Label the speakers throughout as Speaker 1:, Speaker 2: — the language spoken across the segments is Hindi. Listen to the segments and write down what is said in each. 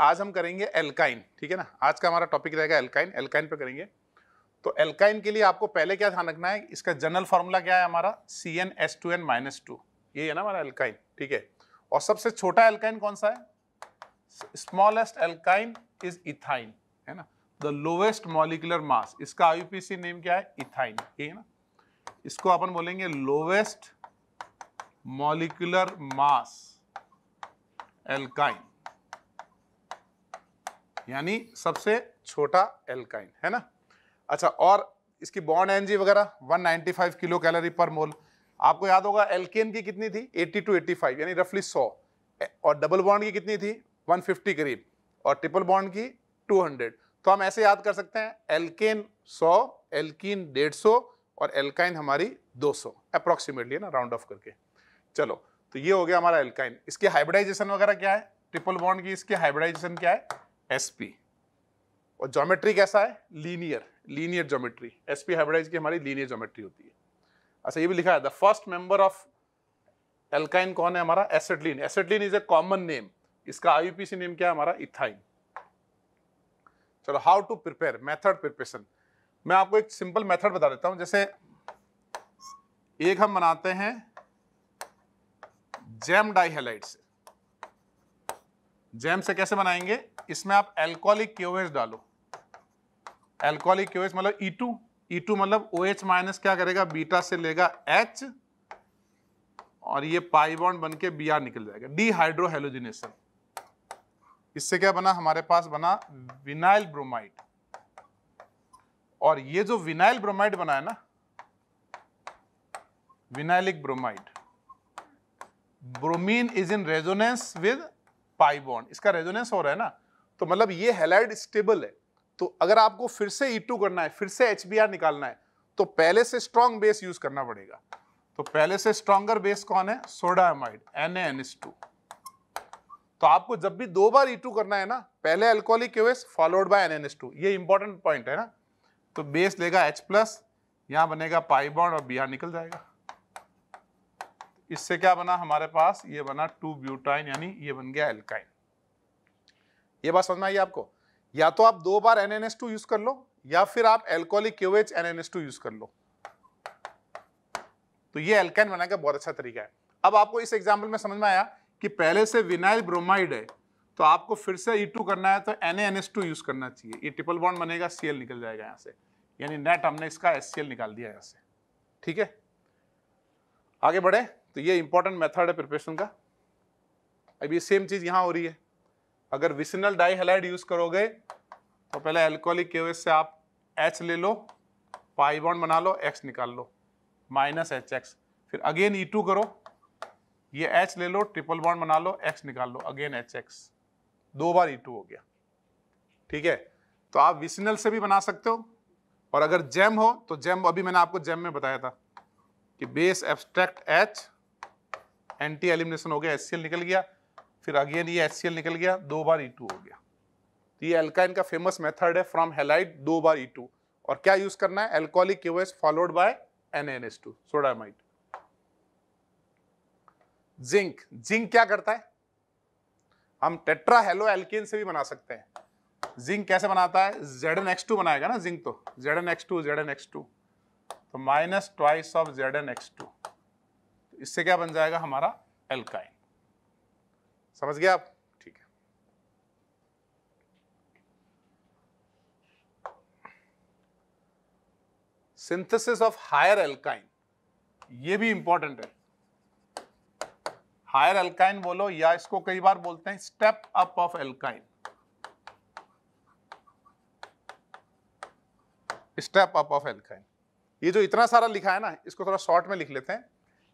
Speaker 1: आज हम करेंगे एल्काइन ठीक है ना आज का हमारा टॉपिक रहेगा एल्काइन एल्काइन पे करेंगे तो एल्काइन के लिए आपको पहले क्या ध्यान रखना है इसका जनरल फॉर्मूला क्या है हमारा C N S two N minus two ये है ना हमारा एल्काइन ठीक है और सबसे छोटा एल्काइन कौन सा है स्मॉलेस्ट एल्काइन इज इथाइन है ना द लोवेस्ट मॉलिकुलर मास इसका आईयूपीसी नेम क्या है इथाइन ठीक है ना इसको अपन बोलेंगे लोवेस्ट मॉलिकुलर मास एल्काइन यानी सबसे छोटा एल्काइन है ना अच्छा और इसकी बॉन्ड एनजी वगैरह 195 किलो कैलोरी पर मोल आपको याद होगा एल्केन की कितनी थी 80 टू 85 यानी रफली 100 और डबल बॉन्ड की कितनी थी 150 करीब और ट्रिपल बॉन्ड की 200 तो हम ऐसे याद कर सकते हैं एल्केन 100 एल्कीन 150 और एल्काइन हमारी 200 सौ अप्रॉक्सीमेटली ना राउंड ऑफ करके चलो तो ये हो गया हमारा एल्काइन इसकी हाइब्रिडाइजेशन वगैरह क्या है ट्रिपल बॉन्ड की इसकी हाइब्रिडाइजेशन क्या है एसपी और ज्योमेट्री कैसा है linear linear geometry S P hybridize की हमारी लीनियर ज्योमेट्री होती है अच्छा ये भी लिखा है the first member of alkyne कौन है हमारा acetylene acetylene is a common name इसका आईयूपीसी नेम क्या है हमारा इथाइन चलो how to prepare method preparation मैं आपको एक सिंपल मेथड बता देता हूं जैसे एक हम बनाते हैं जैम डाइहेलाइट से जैम से कैसे बनाएंगे इसमें आप एल्कोहलिक क्योएस डालो एल्कोहलिक क्योएस मतलब ई टू ई टू मतलब ओ एच माइनस क्या करेगा बीटा से लेगा एच और ये पाइबॉन्ड बन के बी आर निकल जाएगा डीहाइड्रोहेलोजिनेशन इससे क्या बना हमारे पास बना विनाइल ब्रोमाइड और ये जो विनाइल ब्रोमाइड बना है ना vinylic bromide bromine is in resonance with bond इसका रेजोनेंस हो रहा है ना तो मतलब ये हेलाइड स्टेबल है तो अगर आपको फिर से ई e करना है फिर से एच निकालना है तो पहले से स्ट्रॉन्ग बेस यूज करना पड़ेगा तो पहले से स्ट्रॉन्गर बेस कौन है सोडाइड एन ए तो आपको जब भी दो बार ई e करना है ना पहले एल्कोहलिक फॉलोड बाय एन ये इंपॉर्टेंट पॉइंट है ना तो बेस लेगा H प्लस यहां बनेगा पाई बॉन्ड और बिहार निकल जाएगा इससे क्या बना हमारे पास ये बना टू ब्यूटाइन यानी ये बन गया एल्काइन ये बात समझ में आई आपको या तो आप दो बार एन यूज कर लो या फिर आप एल्कोहलिक क्यूएच एन यूज कर लो तो ये एल्केन बनाने का बहुत अच्छा तरीका है अब आपको इस एग्जाम्पल में समझ में आया कि पहले से विनाइल ब्रोमाइड है तो आपको फिर से ई e टू करना है तो एन टू यूज करना चाहिए ये ट्रिपल बॉन्ड बनेगा सी निकल जाएगा यहाँ से यानी नेट हमने इसका एस निकाल दिया यहाँ से ठीक है आगे बढ़े तो ये इंपॉर्टेंट मेथड है प्रिपरेशन का अभी सेम चीज यहां हो रही है अगर विसिनल डाईहेलाइड यूज करोगे तो पहले एल्कोहलिक के से आप एच ले लो पाई बॉन्ड बना लो एक्स निकाल लो माइनस एच एक्स फिर अगेन ई टू करो ये एच ले लो ट्रिपल बॉन्ड बना लो एक्स निकाल लो अगेन एच एक्स दो बार ई e टू हो गया ठीक है तो आप विसिनल से भी बना सकते हो और अगर जेम हो तो जेम अभी मैंने आपको जेम में बताया था कि base abstract H anti elimination हो गया एच निकल गया फिर अगेन ये एच निकल गया दो बार ई e हो गया तो ये एल्काइन का फेमस मेथड है फ्रॉम हेलाइट दो बार ई e और क्या यूज करना है alcoholic followed by N N S two sodamide zinc zinc क्या करता है हम टेट्रा हेलो एल्किन से भी बना सकते हैं जिंक कैसे बनाता है जेड एन एक्स टू बनाएगा ना जिंक तो Z N X two Z N X two तो minus twice of Z N X two इससे क्या बन जाएगा हमारा एल्काइन समझ गया आप ठीक है सिंथेसिस ऑफ हायर एल्काइन ये भी इंपॉर्टेंट है हायर एल्काइन बोलो या इसको कई बार बोलते हैं step up of alkyne step up of alkyne ये जो इतना सारा लिखा है ना इसको थोड़ा शॉर्ट में लिख लेते हैं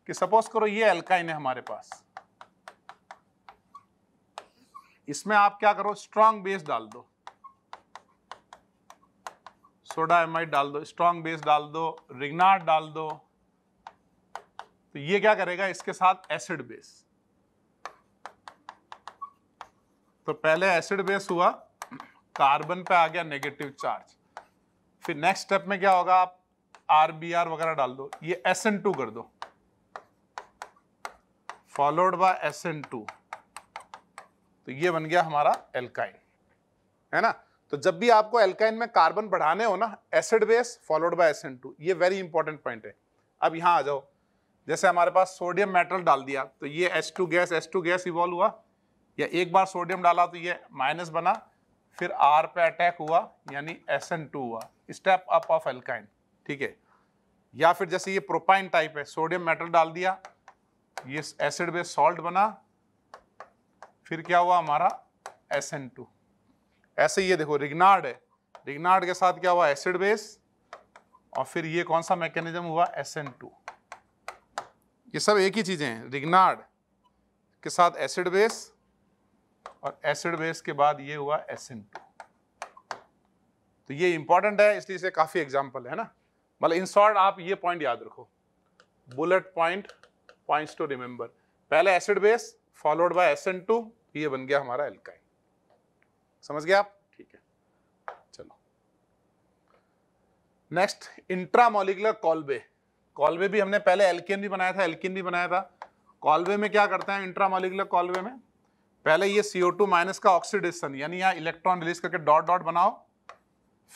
Speaker 1: कि सपोज करो ये एल्काइन है हमारे पास इसमें आप क्या करो स्ट्रांग बेस डाल दो सोडा एमाइड डाल दो स्ट्रॉन्ग बेस डाल दो रिगनार डाल दो तो ये क्या करेगा इसके साथ एसिड बेस तो पहले एसिड बेस हुआ कार्बन पे आ गया नेगेटिव चार्ज फिर नेक्स्ट स्टेप में क्या होगा आप आर बी आर वगैरह डाल दो ये एस एन टू कर दो followed by S N two तो ये बन गया हमारा एल्काइन है ना तो जब भी आपको एल्काइन में कार्बन बढ़ाने हो ना acid base followed by S N two ये वेरी इंपॉर्टेंट पॉइंट है अब यहाँ आ जाओ जैसे हमारे पास सोडियम मेटल डाल दिया तो ये two gas two gas evolve हुआ या एक बार सोडियम डाला तो ये माइनस बना फिर आर पे अटैक हुआ यानी टू हुआ स्टेप अप ऑफ एल्काइन ठीक है या फिर जैसे ये प्रोपाइन टाइप है सोडियम मेटल डाल दिया ये एसिड बेस सॉल्ट बना फिर क्या हुआ हमारा एस एन टू ऐसे ये देखो रिग्नार्ड है रिग्नार्ड के साथ क्या हुआ एसिड बेस और फिर ये कौन सा मैकेनिज्म हुआ एस एन टू ये सब एक ही चीजें हैं रिग्नार्ड के साथ एसिड बेस और एसिड बेस के बाद ये हुआ एस एन टू तो ये इंपॉर्टेंट है इसलिए इसे काफी एग्जाम्पल है ना मतलब इन शॉर्ट आप ये पॉइंट याद रखो bullet point points to remember पहले acid base followed by S N two ये बन गया हमारा एल्काइन समझ गया आप ठीक है चलो नेक्स्ट इंट्रामोलिकुलर कॉल्बे कॉलबे भी हमने पहले एल्केन भी बनाया था एल्किन भी बनाया था कॉलबे में क्या करते हैं इंट्रामोलिकुलर कॉलबे में पहले ये टू माइनस का ऑक्सीडेशन यानी यहाँ इलेक्ट्रॉन रिलीज करके डॉट डॉट बनाओ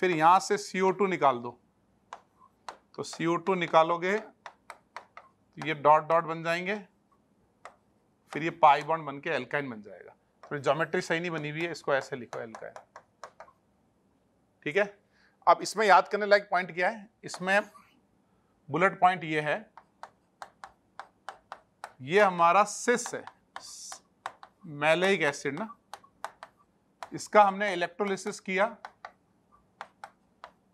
Speaker 1: फिर यहां से CO2 निकाल दो तो CO2 निकालोगे तो ये डॉट डॉट बन जाएंगे फिर ये पाई बॉन्ड बन के एल्काइन बन जाएगा फिर जोमेट्री सही नहीं बनी हुई है इसको ऐसे लिखो एल्काइन ठीक है अब इसमें याद करने लायक पॉइंट क्या है इसमें बुलेट पॉइंट ये है ये हमारा सिस है मैलिक एसिड ना इसका हमने इलेक्ट्रोलिसिस किया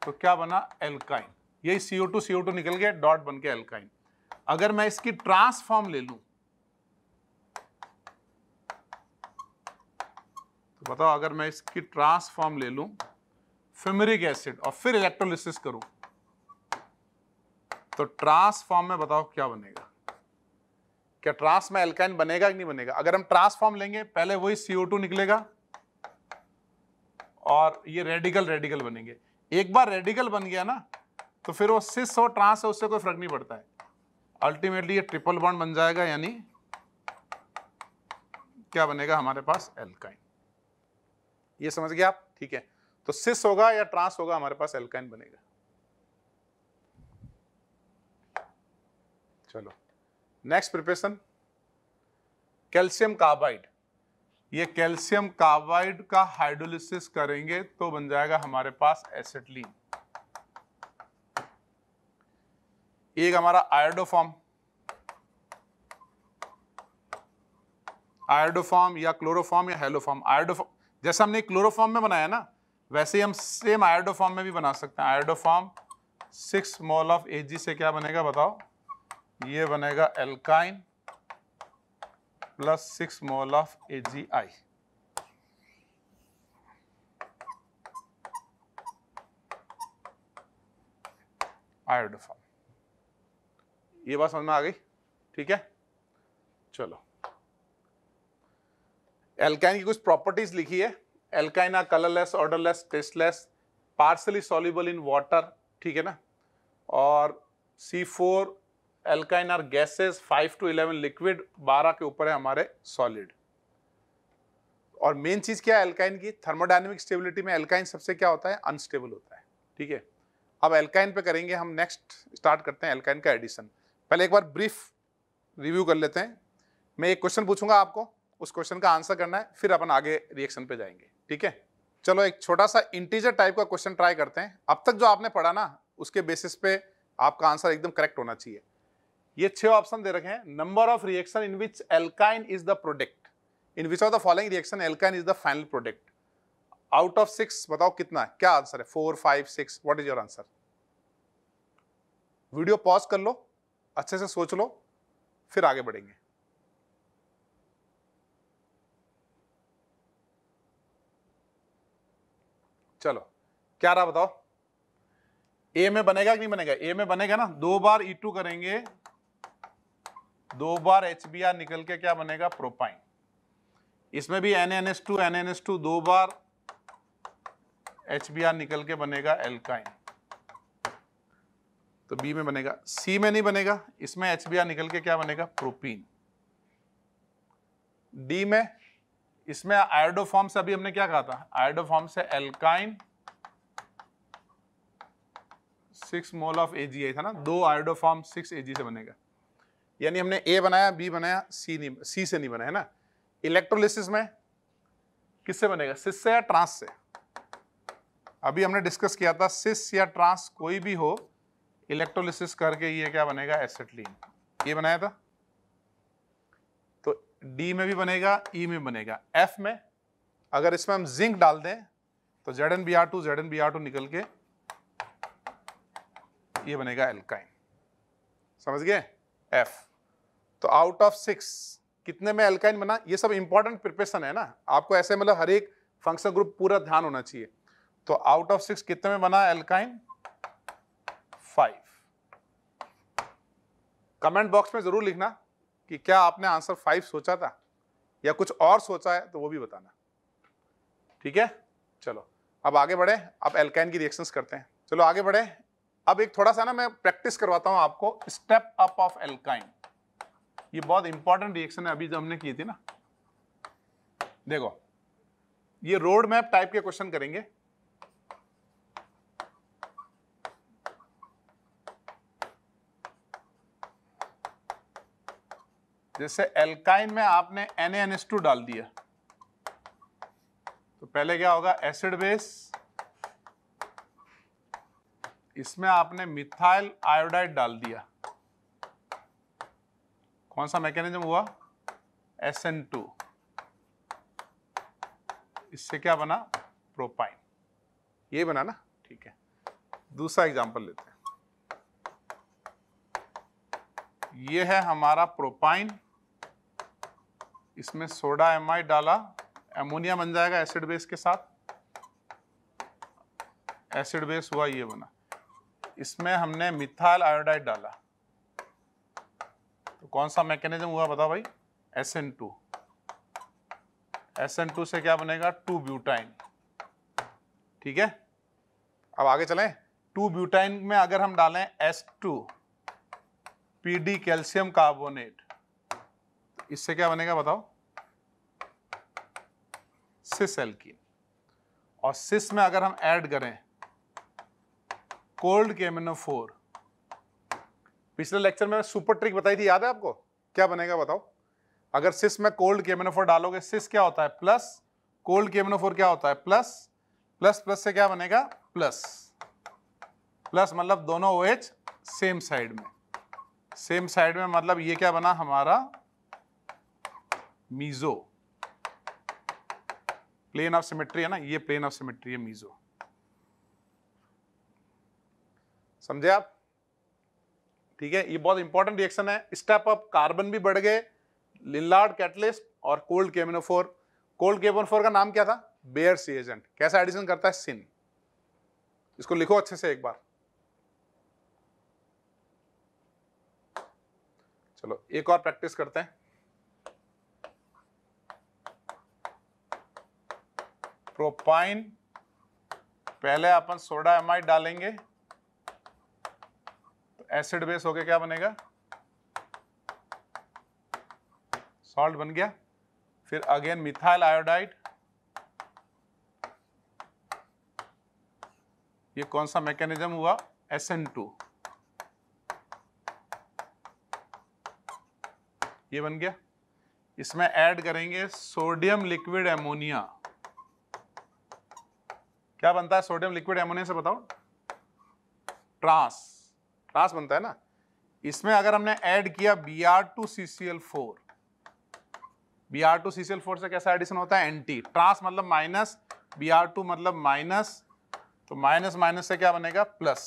Speaker 1: तो क्या बना एल्काइन यही CO2 CO2 निकल गया डॉट बन के एल्काइन अगर मैं इसकी ट्रांसफॉर्म ले लूं बताओ अगर मैं इसकी ट्रांसफॉर्म ले लूं फ्यूमरिक एसिड और फिर इलेक्ट्रोलिसिस करूं तो ट्रांसफॉर्म में बताओ क्या बनेगा क्या ट्रांस में एल्काइन बनेगा कि नहीं बनेगा अगर हम ट्रांसफॉर्म लेंगे पहले वही CO2 निकलेगा और ये रेडिकल रेडिकल बनेंगे एक बार रेडिकल बन गया ना तो फिर वो सिस और ट्रांस है उससे कोई फर्क नहीं पड़ता है अल्टीमेटली ये ट्रिपल बॉन्ड बन जाएगा यानी क्या बनेगा हमारे पास एल्काइन ये समझ गए आप ठीक है तो सिस होगा या ट्रांस होगा हमारे पास एल्काइन बनेगा चलो नेक्स्ट प्रिपरेशन कैल्शियम कार्बाइड ये कैल्शियम कार्बाइड का हाइड्रोलिसिस करेंगे तो बन जाएगा हमारे पास एसिटलीन एक हमारा आयोडोफॉर्म आयोडोफॉर्म या क्लोरोफॉर्म या हेलोफॉर्म आयोडोफॉर्म जैसे हमने क्लोरोफॉर्म में बनाया ना वैसे ही हम सेम आयोडोफॉर्म में भी बना सकते हैं iodoform six mole of A G से क्या बनेगा बताओ ये बनेगा alkyne plus six mole of H I iodoform ये बात समझ में आ गई ठीक है चलो एल्काइन की कुछ प्रॉपर्टीज लिखी है alkyne are colourless odourless crystalless partially soluble in water ठीक है ना और C four alkyne are gases five to eleven liquid बारह के ऊपर है हमारे सॉलिड और मेन चीज़ क्या है एल्काइन की थर्मोडाइनमिक स्टेबिलिटी में एल्काइन सबसे क्या होता है अनस्टेबल होता है ठीक है अब एल्काइन पे करेंगे हम नेक्स्ट स्टार्ट करते हैं एल्काइन का एडिशन पहले एक बार ब्रीफ रिव्यू कर लेते हैं मैं एक क्वेश्चन पूछूंगा आपको उस क्वेश्चन का आंसर करना है फिर अपन आगे रिएक्शन पे जाएंगे ठीक है चलो एक छोटा सा इंटीजर टाइप का क्वेश्चन ट्राई करते हैं अब तक जो आपने पढ़ा ना उसके बेसिस पे आपका आंसर एकदम करेक्ट होना चाहिए ये छह ऑप्शन दे रखे हैं number of reaction in which alkyne is the product in which of the following reaction alkyne is the final product out of six बताओ कितना है क्या आंसर है four five six what is your answer video pause कर लो अच्छे से सोच लो फिर आगे बढ़ेंगे चलो क्या रहा बताओ ए में बनेगा कि नहीं बनेगा ए में बनेगा ना दो बार ई e टू करेंगे दो बार एच बी आर निकल के क्या बनेगा प्रोपाइन इसमें भी N N S two N N S two दो बार एच बी आर निकल के बनेगा एल्काइन तो बी में बनेगा सी में नहीं बनेगा इसमें एच बी आर निकल के क्या बनेगा प्रोपीन डी में इसमें आयोडोफॉर्म से अभी हमने क्या कहा था आयोडोफॉर्म से alkyne six mole of A था ना दो आयोडोफॉर्म सिक्स एजी से बनेगा यानी हमने ए बनाया बी बनाया सी नहीं सी से नहीं बनाया ना इलेक्ट्रोलिसिस में किससे बनेगा सिस से या ट्रांस से अभी हमने डिस्कस किया था सिस या ट्रांस कोई भी हो इलेक्ट्रोलिसिस करके ये क्या बनेगा एसेटलीन ये बनाया था डी में भी बनेगा ई e में बनेगा एफ में अगर इसमें हम जिंक डाल दें तो Z N B R two Z N B R two निकल के ये बनेगा एल्काइन समझ गए एफ तो आउट ऑफ सिक्स कितने में एल्काइन बना ये सब इंपॉर्टेंट प्रिपरेशन है ना आपको ऐसे मतलब हर एक फंक्शन ग्रुप पूरा ध्यान होना चाहिए तो आउट ऑफ सिक्स कितने में बना एल्काइन फाइव कमेंट बॉक्स में जरूर लिखना कि क्या आपने आंसर फाइव सोचा था या कुछ और सोचा है तो वो भी बताना ठीक है चलो अब आगे बढ़े अब एल्काइन की रिएक्शंस करते हैं चलो आगे बढ़े अब एक थोड़ा सा ना मैं प्रैक्टिस करवाता हूं आपको स्टेप अप ऑफ एल्काइन ये बहुत इंपॉर्टेंट रिएक्शन है अभी जो हमने की थी ना देखो ये रोड मैप टाइप के क्वेश्चन करेंगे जैसे एल्काइन में आपने एन डाल दिया तो पहले क्या होगा एसिड बेस इसमें आपने मिथाइल आयोडाइड डाल दिया कौन सा मैकेनिज्म हुआ एस एन टू इससे क्या बना प्रोपाइन ये बना ना ठीक है दूसरा एग्जांपल लेते हैं ये है हमारा प्रोपाइन इसमें सोडा एमाइड डाला एमोनिया बन जाएगा एसिड बेस के साथ एसिड बेस हुआ ये बना इसमें हमने मिथाइल आयोडाइड डाला तो कौन सा मैकेनिज्म हुआ बताओ भाई SN2 SN2 से क्या बनेगा टू ब्यूटाइन ठीक है अब आगे चलें टू ब्यूटाइन में अगर हम डालें S2 PD कैल्शियम कार्बोनेट इससे क्या बनेगा बताओ सिस एल्किन और सिस में अगर हम ऐड करें कोल्ड फोर पिछले लेक्चर में सुपर ट्रिक बताई थी याद है आपको क्या बनेगा बताओ अगर सिस में कोल्ड फोर डालोगे सिस क्या होता है प्लस कोल्ड फोर क्या होता है प्लस प्लस प्लस से क्या बनेगा प्लस प्लस मतलब दोनों ओ एच सेम साइड में सेम साइड में मतलब ये क्या बना हमारा मीजो प्लेन ऑफ सिमेट्री है ना ये प्लेन ऑफ सिमेट्री है मीजो समझे आप ठीक है ये बहुत इंपॉर्टेंट रिएक्शन है स्टेप अप कार्बन भी बढ़ गए लिलार्ड कैटलिस्ट और कोल्ड केमिनोफोर कोल्ड केमिनोफोर का नाम क्या था बेयर सी एजेंट कैसा एडिशन करता है सिन इसको लिखो अच्छे से एक बार चलो एक और प्रैक्टिस करते हैं प्रोपाइन पहले अपन सोडा एमाइड डालेंगे तो एसिड बेस होके क्या बनेगा सॉल्ट बन गया फिर अगेन मिथाइल आयोडाइड ये कौन सा मैकेनिज्म हुआ SN2 ये बन गया इसमें ऐड करेंगे सोडियम लिक्विड एमोनिया क्या बनता है सोडियम लिक्विड एमोनिया से बताओ ट्रांस ट्रांस बनता है ना इसमें अगर हमने ऐड किया B R two C C L four B R two C C L four से कैसा एडिशन होता है एंटी ट्रांस मतलब माइनस बी आर टू मतलब माइनस तो माइनस माइनस से क्या बनेगा प्लस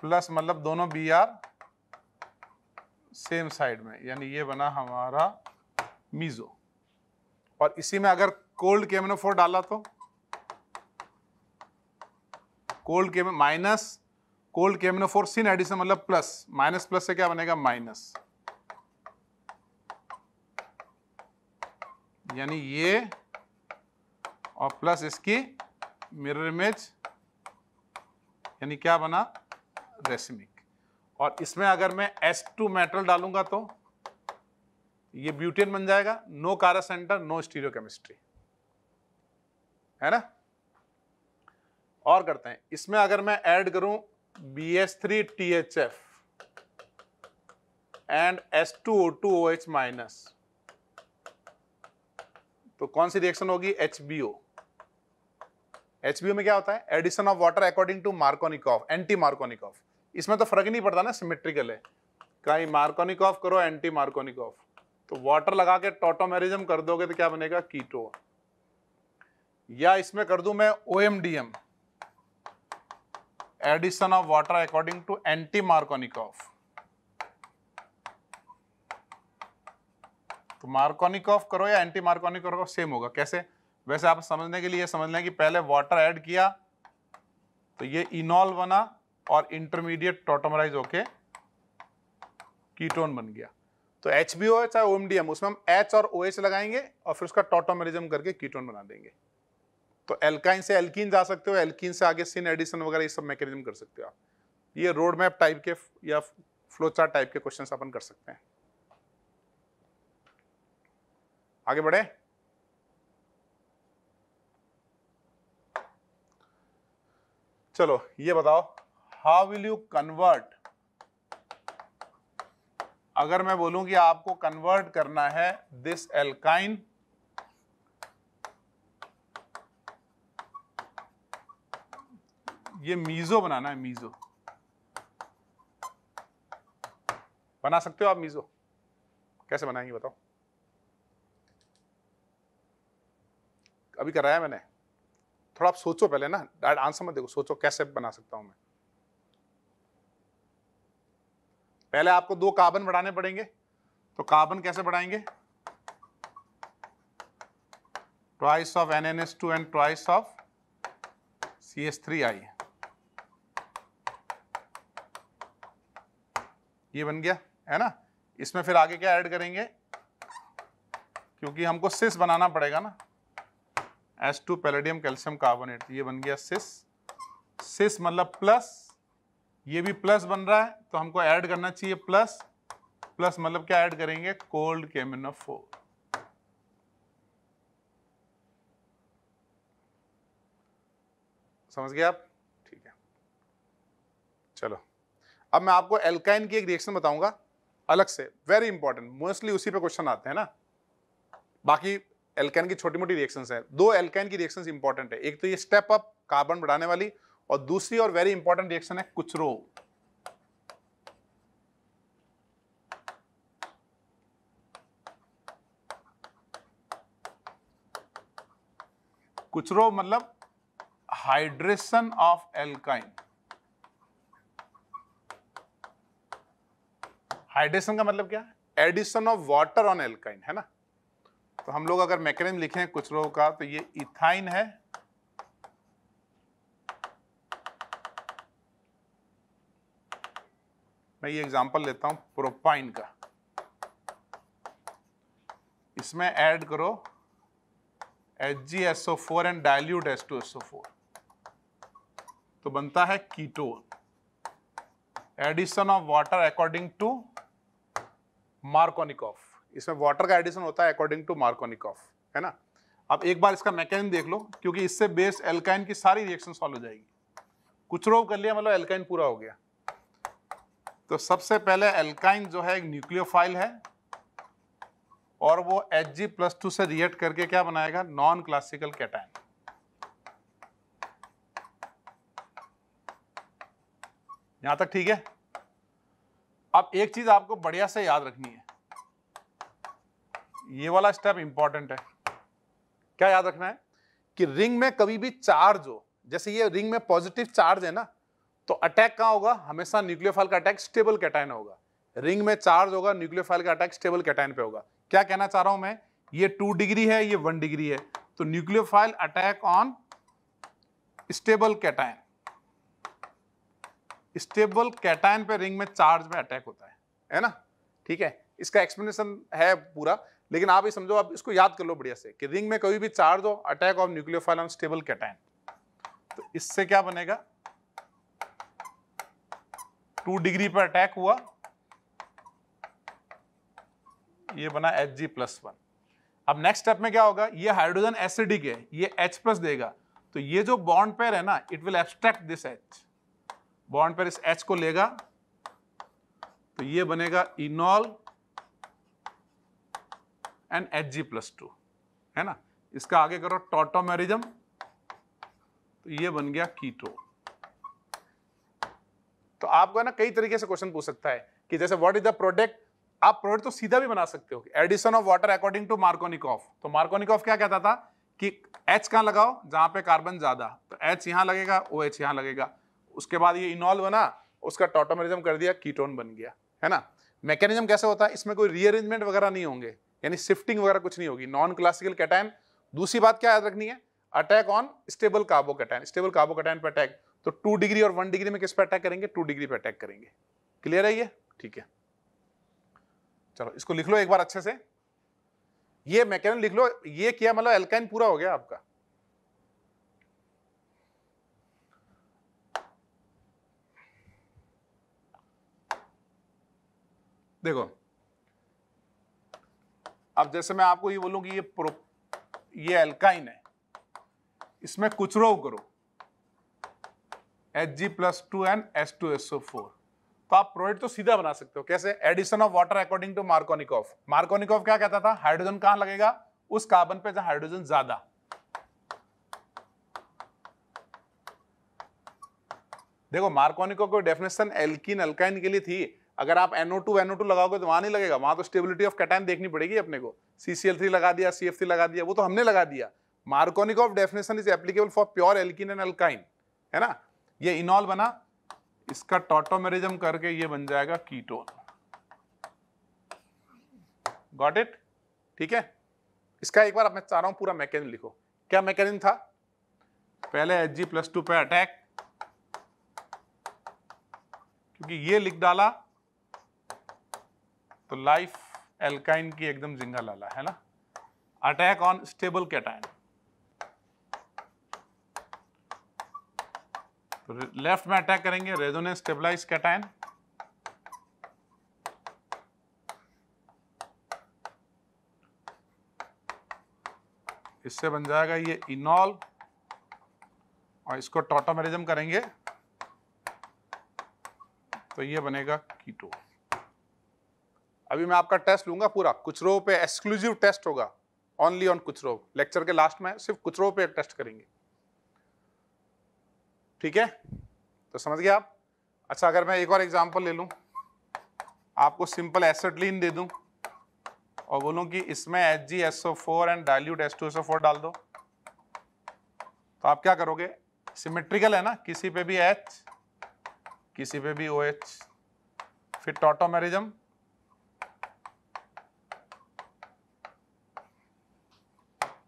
Speaker 1: प्लस मतलब दोनों बी आर सेम साइड में यानी ये बना हमारा मीजो और इसी में अगर कोल्ड के फोर डाला तो कोल्ड के माइनस कोल्ड के एमनो फोर सिन एडिशन मतलब प्लस माइनस प्लस से क्या बनेगा माइनस यानी ये और प्लस इसकी मिरर इमेज यानी क्या बना रेसमिक और इसमें अगर मैं एस टू मेटल डालूंगा तो ये ब्यूटेन बन जाएगा नो कारा सेंटर नो स्टीरियो केमिस्ट्री है ना और करते हैं इसमें अगर मैं ऐड करूं B S three T H F and S two O two O H minus तो कौन सी रिएक्शन होगी H B O H B O में क्या होता है addition of water according to Markovnikov anti Markovnikov इसमें तो फर्क नहीं पड़ता ना सिमेट्रिकल है कहीं मार्कोनिकॉफ करो एंटी मार्कोनिकॉफ तो वाटर लगा के टोटोमेरिज्म कर दोगे तो क्या बनेगा कीटो या इसमें कर दूं मैं O M D M addition of water according to anti Markovnikov तो मार्कोनिकॉफ करो या एंटी मार्कोनिकॉफ करो सेम होगा कैसे वैसे आप समझने के लिए समझ लें कि पहले वाटर ऐड किया तो ये इनॉल बना और इंटरमीडिएट टोटोमराइज होके कीटोन बन गया तो एच बी ओ चाहे ओ एम डी एम उसमें हम एच और ओ OH एच लगाएंगे और फिर उसका टोटोमरिज्म करके कीटोन बना देंगे तो एल्काइन से एल्किन जा सकते हो एल्किन से आगे सिन एडिशन वगैरह ये सब मैकेनिज्म कर सकते हो आप ये रोड मैप टाइप के या फ्लोचार टाइप के क्वेश्चन अपन कर सकते हैं आगे बढ़े चलो ये बताओ हाउ विल यू कन्वर्ट अगर मैं बोलूं कि आपको कन्वर्ट करना है दिस एल्काइन ये मीजो बनाना है मीजो बना सकते हो आप मीजो कैसे बनाएंगे बताओ अभी कराया मैंने थोड़ा आप सोचो पहले ना डायरेक्ट आंसर मत देखो सोचो कैसे बना सकता हूं मैं पहले आपको दो कार्बन बढ़ाने पड़ेंगे तो कार्बन कैसे बढ़ाएंगे twice of N N S two and twice of C S three I ये बन गया है ना इसमें फिर आगे क्या ऐड करेंगे क्योंकि हमको सिस बनाना पड़ेगा ना S two palladium calcium carbonate ये बन गया सिस सिस मतलब प्लस ये भी प्लस बन रहा है तो हमको ऐड करना चाहिए प्लस प्लस मतलब क्या ऐड करेंगे कोल्ड फोर समझ गए आप ठीक है चलो अब मैं आपको एल्काइन की एक रिएक्शन बताऊंगा अलग से वेरी इंपॉर्टेंट मोस्टली उसी पे क्वेश्चन आते हैं ना बाकी एल्काइन की छोटी मोटी रिएक्शन है दो एल्काइन की रिएक्शन इंपॉर्टेंट है एक तो ये स्टेप अप कार्बन बढ़ाने वाली और दूसरी और वेरी इंपॉर्टेंट रिएक्शन है कुचरो कुचरो मतलब हाइड्रेशन ऑफ एल्काइन हाइड्रेशन का मतलब क्या है addition of water on alkyne है ना तो हम लोग अगर मैकेनिज्म लिखे कुछ लोगों का तो ये इथाइन है मैं ये एग्जांपल लेता हूं प्रोपाइन का इसमें ऐड करो HgSO4 एंड एसओ H2SO4 तो बनता है ketone addition of water according to Markovnikov इसमें वाटर का एडिशन होता है अकॉर्डिंग टू मार्कोनिकॉफ है ना अब एक बार इसका मैकेनिज्म देख लो क्योंकि इससे बेस एल्काइन की सारी रिएक्शन सॉल्व हो जाएगी कुछ रोग कर लिया मतलब एल्काइन पूरा हो गया तो सबसे पहले एल्काइन जो है एक न्यूक्लियोफाइल है और वो एच जी प्लस टू से रिएक्ट करके क्या बनाएगा नॉन क्लासिकल कैटाइन यहां तक ठीक है अब एक चीज आपको बढ़िया से याद रखनी है ये वाला स्टेप इंपॉर्टेंट है क्या याद रखना है कि रिंग में कभी भी चार्ज हो जैसे ये रिंग में पॉजिटिव चार्ज है ना तो अटैक कहाँ होगा हमेशा न्यूक्लियोफाइल का अटैक स्टेबल कैटाइन होगा रिंग में चार्ज होगा न्यूक्लियोफाइल का अटैक स्टेबल कैटाइन पे होगा क्या कहना चाह रहा हूं मैं ये टू डिग्री है ये वन डिग्री है तो nucleophile attack on stable cation stable cation पे रिंग में चार्ज में अटैक होता है है ना ठीक है इसका एक्सप्लेनेशन है पूरा लेकिन आप ये समझो आप इसको याद कर लो बढ़िया से कि रिंग में कभी भी चार्ज हो attack of nucleophile on stable cation तो इससे क्या बनेगा टू डिग्री पर अटैक हुआ ये बना एच जी प्लस वन अब नेक्स्ट स्टेप में क्या होगा ये हाइड्रोजन एसिडिक है ये H प्लस देगा तो ये जो बॉन्ड पेयर है ना it will abstract this H bond पर इस एच को लेगा तो ये बनेगा enol and H G plus two है ना इसका आगे करो टोटोमेरिजम तो ये बन गया कीटो तो आपको है ना कई तरीके से क्वेश्चन पूछ सकता है कि जैसे व्हाट इज द प्रोडक्ट आप प्रोडक्ट तो सीधा भी बना सकते हो addition of water according to Markovnikov तो मार्कोनिकॉफ क्या कहता था कि एच कहां लगाओ जहां पे कार्बन ज्यादा तो एच यहां लगेगा ओ एच यहां लगेगा उसके बाद ये इनॉल बना उसका टोटोमरिज्म कर दिया कीटोन बन गया है ना मैकेनिज्म कैसे होता है इसमें कोई रीअरेंजमेंट वगैरह नहीं होंगे यानी शिफ्टिंग वगैरह कुछ नहीं होगी नॉन क्लासिकल कैटाइन दूसरी बात क्या याद रखनी है attack on stable carbocation stable carbocation पर अटैक तो टू डिग्री और वन डिग्री में किस पर अटैक करेंगे टू डिग्री पर अटैक करेंगे क्लियर है ये ठीक है चलो इसको लिख लो एक बार अच्छे से ये मैकेनिज्म लिख लो ये किया मतलब एल्काइन पूरा हो गया आपका देखो अब जैसे मैं आपको ये बोलूं कि ये प्रो ये एल्काइन है इसमें कुछ रो करो H G plus two N S two S O four तो आप प्रोडक्ट तो सीधा बना सकते हो कैसे addition of water according to Markovnikov Markovnikov क्या कहता था हाइड्रोजन कहां लगेगा उस कार्बन पे जहां हाइड्रोजन ज्यादा देखो मार्कोनिकॉफ की डेफिनेशन एल्किन एल्काइन के लिए थी अगर आप एनओ टू एनओ टू लगाओगे तो वहाँ नहीं लगेगा वहाँ तो स्टेबिलिटी ऑफ कैटाइन देखनी पड़ेगी अपने को सीसीएल थ्री लगा दिया सी एफ थ्री लगा दिया वो तो हमने लगा दिया Markovnikov definition is applicable for pure alkene and alkyne है ना ये इनॉल बना इसका टोटोमेरिज्म करके ये बन जाएगा कीटोन गॉट इट ठीक है इसका एक बार मैं चाह रहा हूं पूरा मैकेनिज्म लिखो क्या मैकेनिज्म था पहले एच जी प्लस टू पे अटैक क्योंकि ये लिख डाला तो लाइफ एल्काइन की एकदम जिंगा लाला है ना अटैक ऑन स्टेबल कैटाइन तो लेफ्ट में अटैक करेंगे रेजोनेंस स्टेबलाइज कैटाइन इससे बन जाएगा ये इनॉल और इसको टोटोमेरिज्म करेंगे तो ये बनेगा कीटो अभी मैं आपका टेस्ट लूंगा पूरा कुचरो पे एक्सक्लूसिव टेस्ट होगा ओनली ऑन कुचरो लेक्चर के लास्ट में सिर्फ कुचरो पे टेस्ट करेंगे ठीक है तो समझ गए आप अच्छा अगर मैं एक और एग्जांपल ले लूं आपको सिंपल एसिडलिन दे दूं और बोलूं कि इसमें H G S O four and dilute S two S O four डाल दो तो आप क्या करोगे सिमेट्रिकल है ना किसी पे भी एच किसी पे भी ओ OH, एच फिर टॉटोमेरिज्म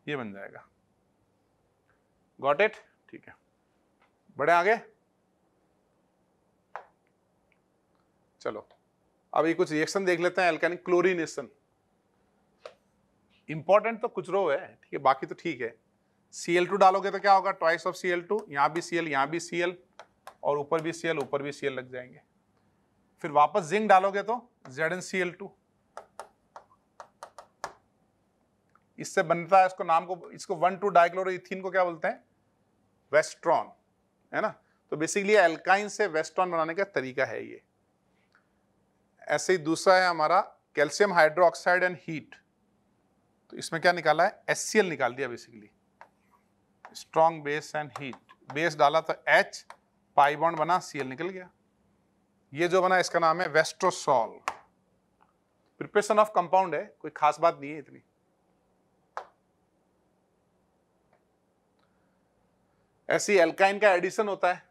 Speaker 1: ये बन जाएगा गॉट इट ठीक है बड़े आगे चलो अब ये कुछ रिएक्शन देख लेते हैं एल्कैनिक क्लोरीनेशन इंपॉर्टेंट तो कुछ रो है ठीक है बाकी तो ठीक है Cl2 डालोगे तो क्या होगा ट्वाइस ऑफ Cl2 यहाँ भी Cl यहाँ भी Cl और ऊपर भी Cl ऊपर भी Cl लग जाएंगे फिर वापस जिंक डालोगे तो एल टू इससे बनता है इसको नाम को इसको वन टू डाइक्लोरोन को क्या बोलते हैं वेस्ट्रॉन है ना तो बेसिकली एल्काइन से वेस्ट्रॉन बनाने का तरीका है ये ऐसे ही दूसरा है हमारा कैल्शियम हाइड्रोक्साइड एंड हीट तो इसमें क्या निकाला है एस निकाल दिया basically strong base and heat base डाला तो एच पाइबॉन्ड बना सी निकल गया ये जो बना इसका नाम है वेस्ट्रोसॉल प्रिपरेशन ऑफ कंपाउंड है कोई खास बात नहीं है इतनी ऐसी एल्काइन का एडिशन होता है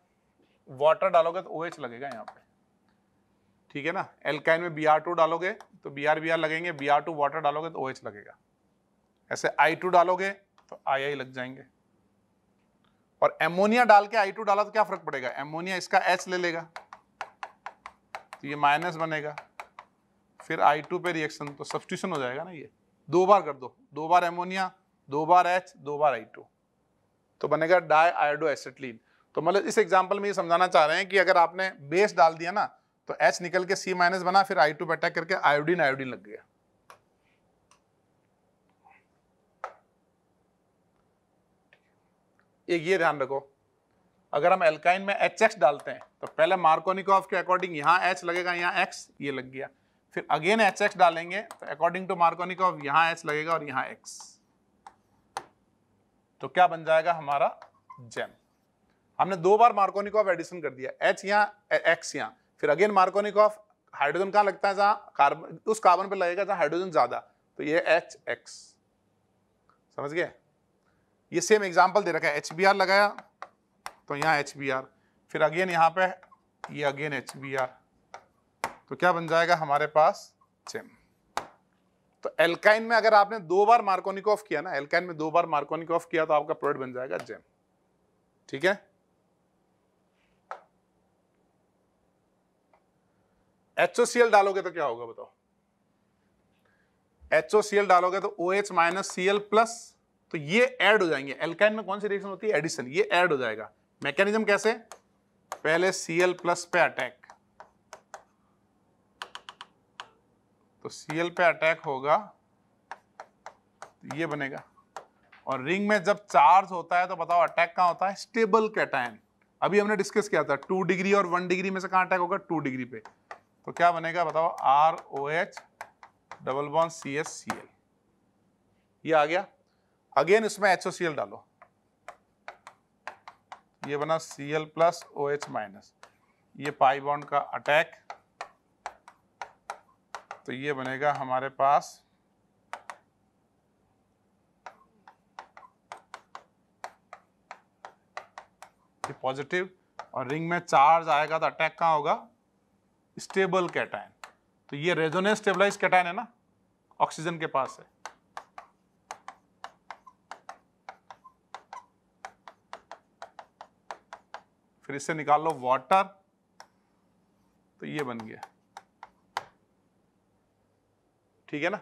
Speaker 1: वाटर डालोगे तो OH लगेगा यहाँ पे ठीक है ना एल्काइन में बी डालोगे तो बी आर लगेंगे बी आर वाटर डालोगे तो OH लगेगा ऐसे टू डालोगे तो आई लग जाएंगे और एमोनिया डाल के टू डाला तो क्या फर्क पड़ेगा एमोनिया इसका एच ले लेगा तो ये माइनस बनेगा फिर टू पे रिएक्शन तो सब्सटीट्यूशन हो जाएगा ना ये दो बार कर दो दो बार एमोनिया दो बार एच दो बार आई टू तो बनेगा डाई आयोडो एसिटलीन तो मतलब इस एग्जाम्पल में ये समझाना चाह रहे हैं कि अगर आपने बेस डाल दिया ना तो एच निकल के सी माइनस बना फिर आई टू बैठा करके आयोडीन आयोडीन लग गया एक ये ध्यान रखो अगर हम एल्काइन में एच एक्स डालते हैं तो पहले मार्कोनिकॉफ के अकॉर्डिंग यहां एच लगेगा यहां एक्स ये लग गया फिर अगेन एच एक्स डालेंगे तो अकॉर्डिंग टू मार्कोनिकॉफ यहां H लगेगा और यहां एक्स तो क्या बन जाएगा हमारा जेम हमने दो बार मार्कोनिक ऑफ एडिशन कर दिया एच यहाँ एक्स यहाँ फिर अगेन मार्कोनिक ऑफ हाइड्रोजन कहाँ लगता है जहाँ कार्बन उस कार्बन पे लगेगा जहाँ हाइड्रोजन ज़्यादा तो ये एच एक्स समझ गए ये सेम एग्जाम्पल दे रखा है एच बी आर लगाया तो यहाँ एच बी आर फिर अगेन यहाँ पे ये अगेन एच बी आर तो क्या बन जाएगा हमारे पास चेम तो एल्काइन में अगर आपने दो बार मार्कोनिक ऑफ किया ना एल्काइन में दो बार मार्कोनिक ऑफ किया तो आपका प्रोडक्ट बन जाएगा जेम ठीक है एचओसीएल डालोगे तो क्या होगा बताओ एचओसीएल डालोगे तो O H minus C L plus तो ये ऐड हो जाएंगे एल्काइन में कौन सी रिएक्शन होती है एडिशन ये ऐड हो जाएगा मैकेनिज्म कैसे पहले सी प्लस पे अटैक तो सीएल पे अटैक होगा तो ये बनेगा और रिंग में जब चार्ज होता है तो बताओ अटैक कहाँ होता है स्टेबल कैटाइन अभी हमने डिस्कस किया था टू डिग्री और वन डिग्री में से कहाँ अटैक होगा टू डिग्री पे तो क्या बनेगा बताओ R O H double bond C S C L ये आ गया अगेन इसमें एच ओ सी एल डालो ये बना C L plus O H minus ये पाई बॉन्ड का अटैक तो ये बनेगा हमारे पास पॉजिटिव और रिंग में चार्ज आएगा तो अटैक कहाँ होगा स्टेबल कैटाइन तो ये रेजोनेंस स्टेबलाइज कैटाइन है ना ऑक्सीजन के पास है फिर इससे निकाल लो वाटर तो ये बन गया ठीक है ना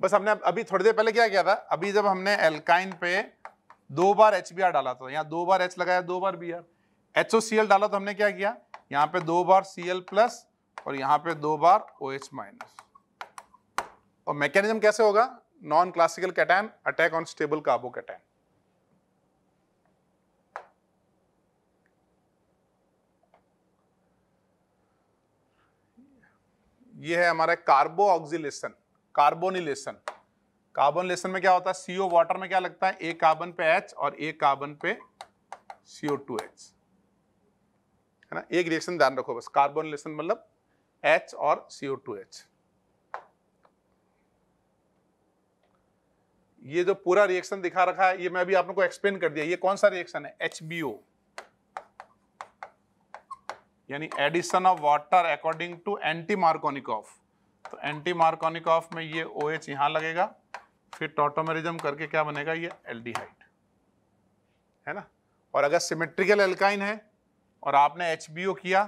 Speaker 1: बस हमने अभी थोड़ी देर पहले क्या किया था अभी जब हमने एल्काइन पे दो बार एच डाला था यहाँ दो बार एच लगाया दो बार बी आर डाला तो हमने क्या किया यहाँ पे दो बार सी एल प्लस और यहाँ पे दो बार ओ एच माइनस और मैकेनिज्म कैसे होगा non classical cation attack on stable carbocation ये है हमारा कार्बो ऑक्सीलेशन कार्बोनिलेशन कार्बोनिलेशन में क्या होता है सीओ वाटर में क्या लगता है एक कार्बन पे एच और एक कार्बन पे सीओ टू एच है ना एक रिएक्शन ध्यान रखो बस कार्बोनिलेशन मतलब एच और सीओ टू एच ये जो पूरा रिएक्शन दिखा रखा है ये मैं अभी आप लोग को एक्सप्लेन कर दिया ये कौन सा रिएक्शन है एच बी ओ यानी addition of water according to anti Markovnikov तो एंटी मार्कोनिक ऑफ में ये ओ OH एच यहाँ लगेगा फिर टोटोमेरिज्म करके क्या बनेगा ये एल्डिहाइड है ना और अगर सिमेट्रिकल एल्काइन है और आपने एच किया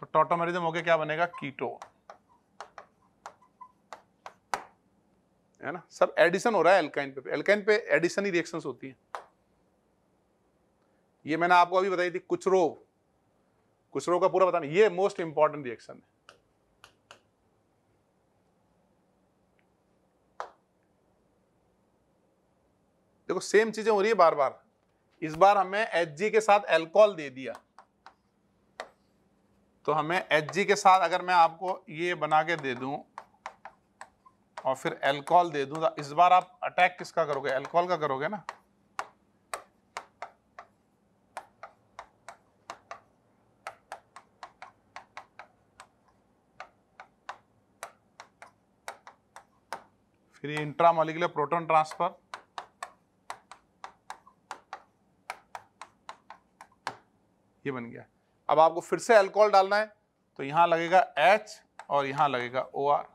Speaker 1: तो टोटोमेरिज्म होके क्या बनेगा कीटो है ना सब एडिशन हो रहा है एल्काइन पे एल्काइन पे एडिशन ही रिएक्शंस होती हैं ये मैंने आपको अभी बताई थी कुचरो कुचरो का पूरा बताना ये मोस्ट इंपॉर्टेंट रिएक्शन है देखो सेम चीजें हो रही है बार बार इस बार हमें एच के साथ एल्कोहल दे दिया तो हमें एच के साथ अगर मैं आपको ये बना के दे दूं और फिर एल्कोहल दे दूं तो इस बार आप अटैक किसका करोगे एल्कोहल का करोगे ना फिर ये इंट्रा प्रोटोन ट्रांसफर ये बन गया अब आपको फिर से अल्कोहल डालना है तो यहां लगेगा एच और यहां लगेगा ओ आर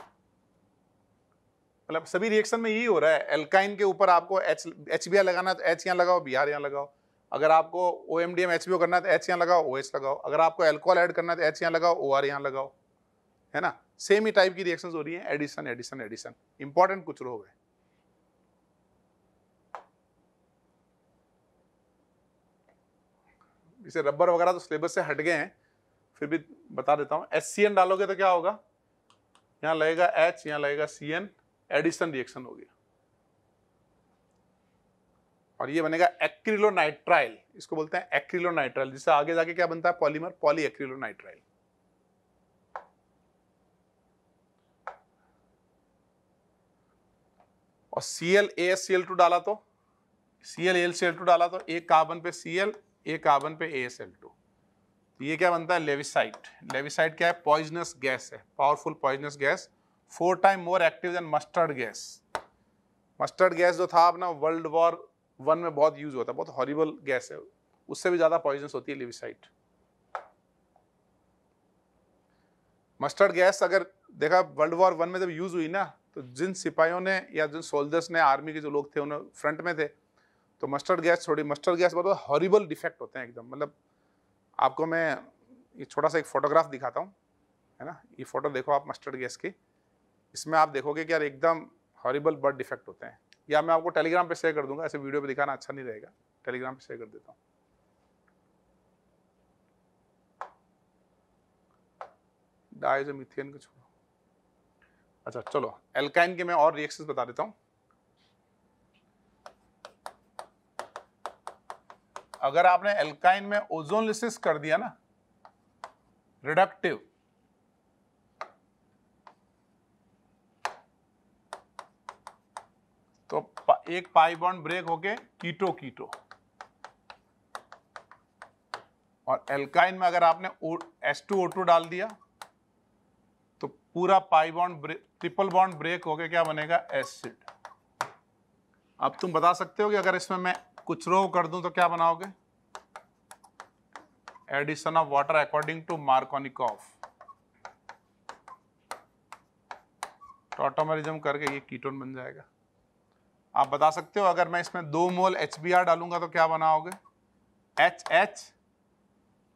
Speaker 1: मतलब सभी रिएक्शन में यही हो रहा है एल्काइन के ऊपर आपको एच एच बी लगाना है तो एच यहां लगाओ बी आर यहां लगाओ अगर आपको O M D M H B O करना है तो एच यहाँ लगाओ ओ एच लगाओ अगर आपको एल्कोहल ऐड करना है तो एच यहां लगाओ ओ आर यहाँ लगाओ है ना सेम ही टाइप की रिएक्शन हो रही है एडिशन एडिशन एडिशन इंपॉर्टेंट कुछ लोग हैं जैसे रबर वगैरह तो सिलेबस से हट गए हैं फिर भी बता देता हूँ एस डालोगे तो क्या होगा यहाँ लगेगा एच यहाँ लगेगा सी एडिशन रिएक्शन हो गया और ये बनेगा एक्रिलोनाइट्राइल इसको बोलते हैं एक्रिलोनाइट्राइल जिससे आगे जाके क्या बनता है पॉलीमर पॉली एक्रिलोनाइट्राइल और C L A S C L two डाला तो C L C L two डाला तो एक कार्बन पे सी ए कार्बन पे ए एस एल टू ये क्या बनता है लेविसाइट लेविसाइट क्या है पॉइजनस गैस है powerful poisonous gas four time more active than mustard gas mustard gas जो था अपना वर्ल्ड वॉर वन में बहुत यूज होता है बहुत हॉरिबल गैस है उससे भी ज़्यादा पॉइजनस होती है लेविसाइट मस्टर्ड गैस अगर देखा वर्ल्ड वॉर वन में जब यूज हुई ना तो जिन सिपाहियों ने या जिन सोल्जर्स ने आर्मी के जो लोग थे उन्हें फ्रंट में थे तो मस्टर्ड गैस छोड़ी मस्टर्ड गैस बहुत हॉरिबल डिफेक्ट होते हैं एकदम मतलब आपको मैं ये छोटा सा एक फ़ोटोग्राफ दिखाता हूँ है ना ये फ़ोटो देखो आप मस्टर्ड गैस की इसमें आप देखोगे कि यार एकदम हॉरिबल बर्ड डिफेक्ट होते हैं या मैं आपको टेलीग्राम पे शेयर कर दूंगा ऐसे वीडियो पे दिखाना अच्छा नहीं रहेगा टेलीग्राम पे शेयर कर देता हूँ डाइजोमिथेन को छोड़ो अच्छा चलो एल्काइन के मैं और रिएक्शंस बता देता हूँ अगर आपने एल्काइन में ओजोनलिसिस कर दिया ना रिडक्टिव तो एक पाई बॉन्ड ब्रेक होके कीटो कीटो और एल्काइन में अगर आपने एस टू ओ टू डाल दिया तो पूरा pi bond triple bond break होके क्या बनेगा एसिड अब तुम बता सकते हो कि अगर इसमें मैं कुछ रो कर दूं तो क्या बनाओगे addition of water according to Markovnikov tautomerism करके ये कीटोन बन जाएगा आप बता सकते हो अगर मैं इसमें दो मोल एच बी आर डालूंगा तो क्या बनाओगे H H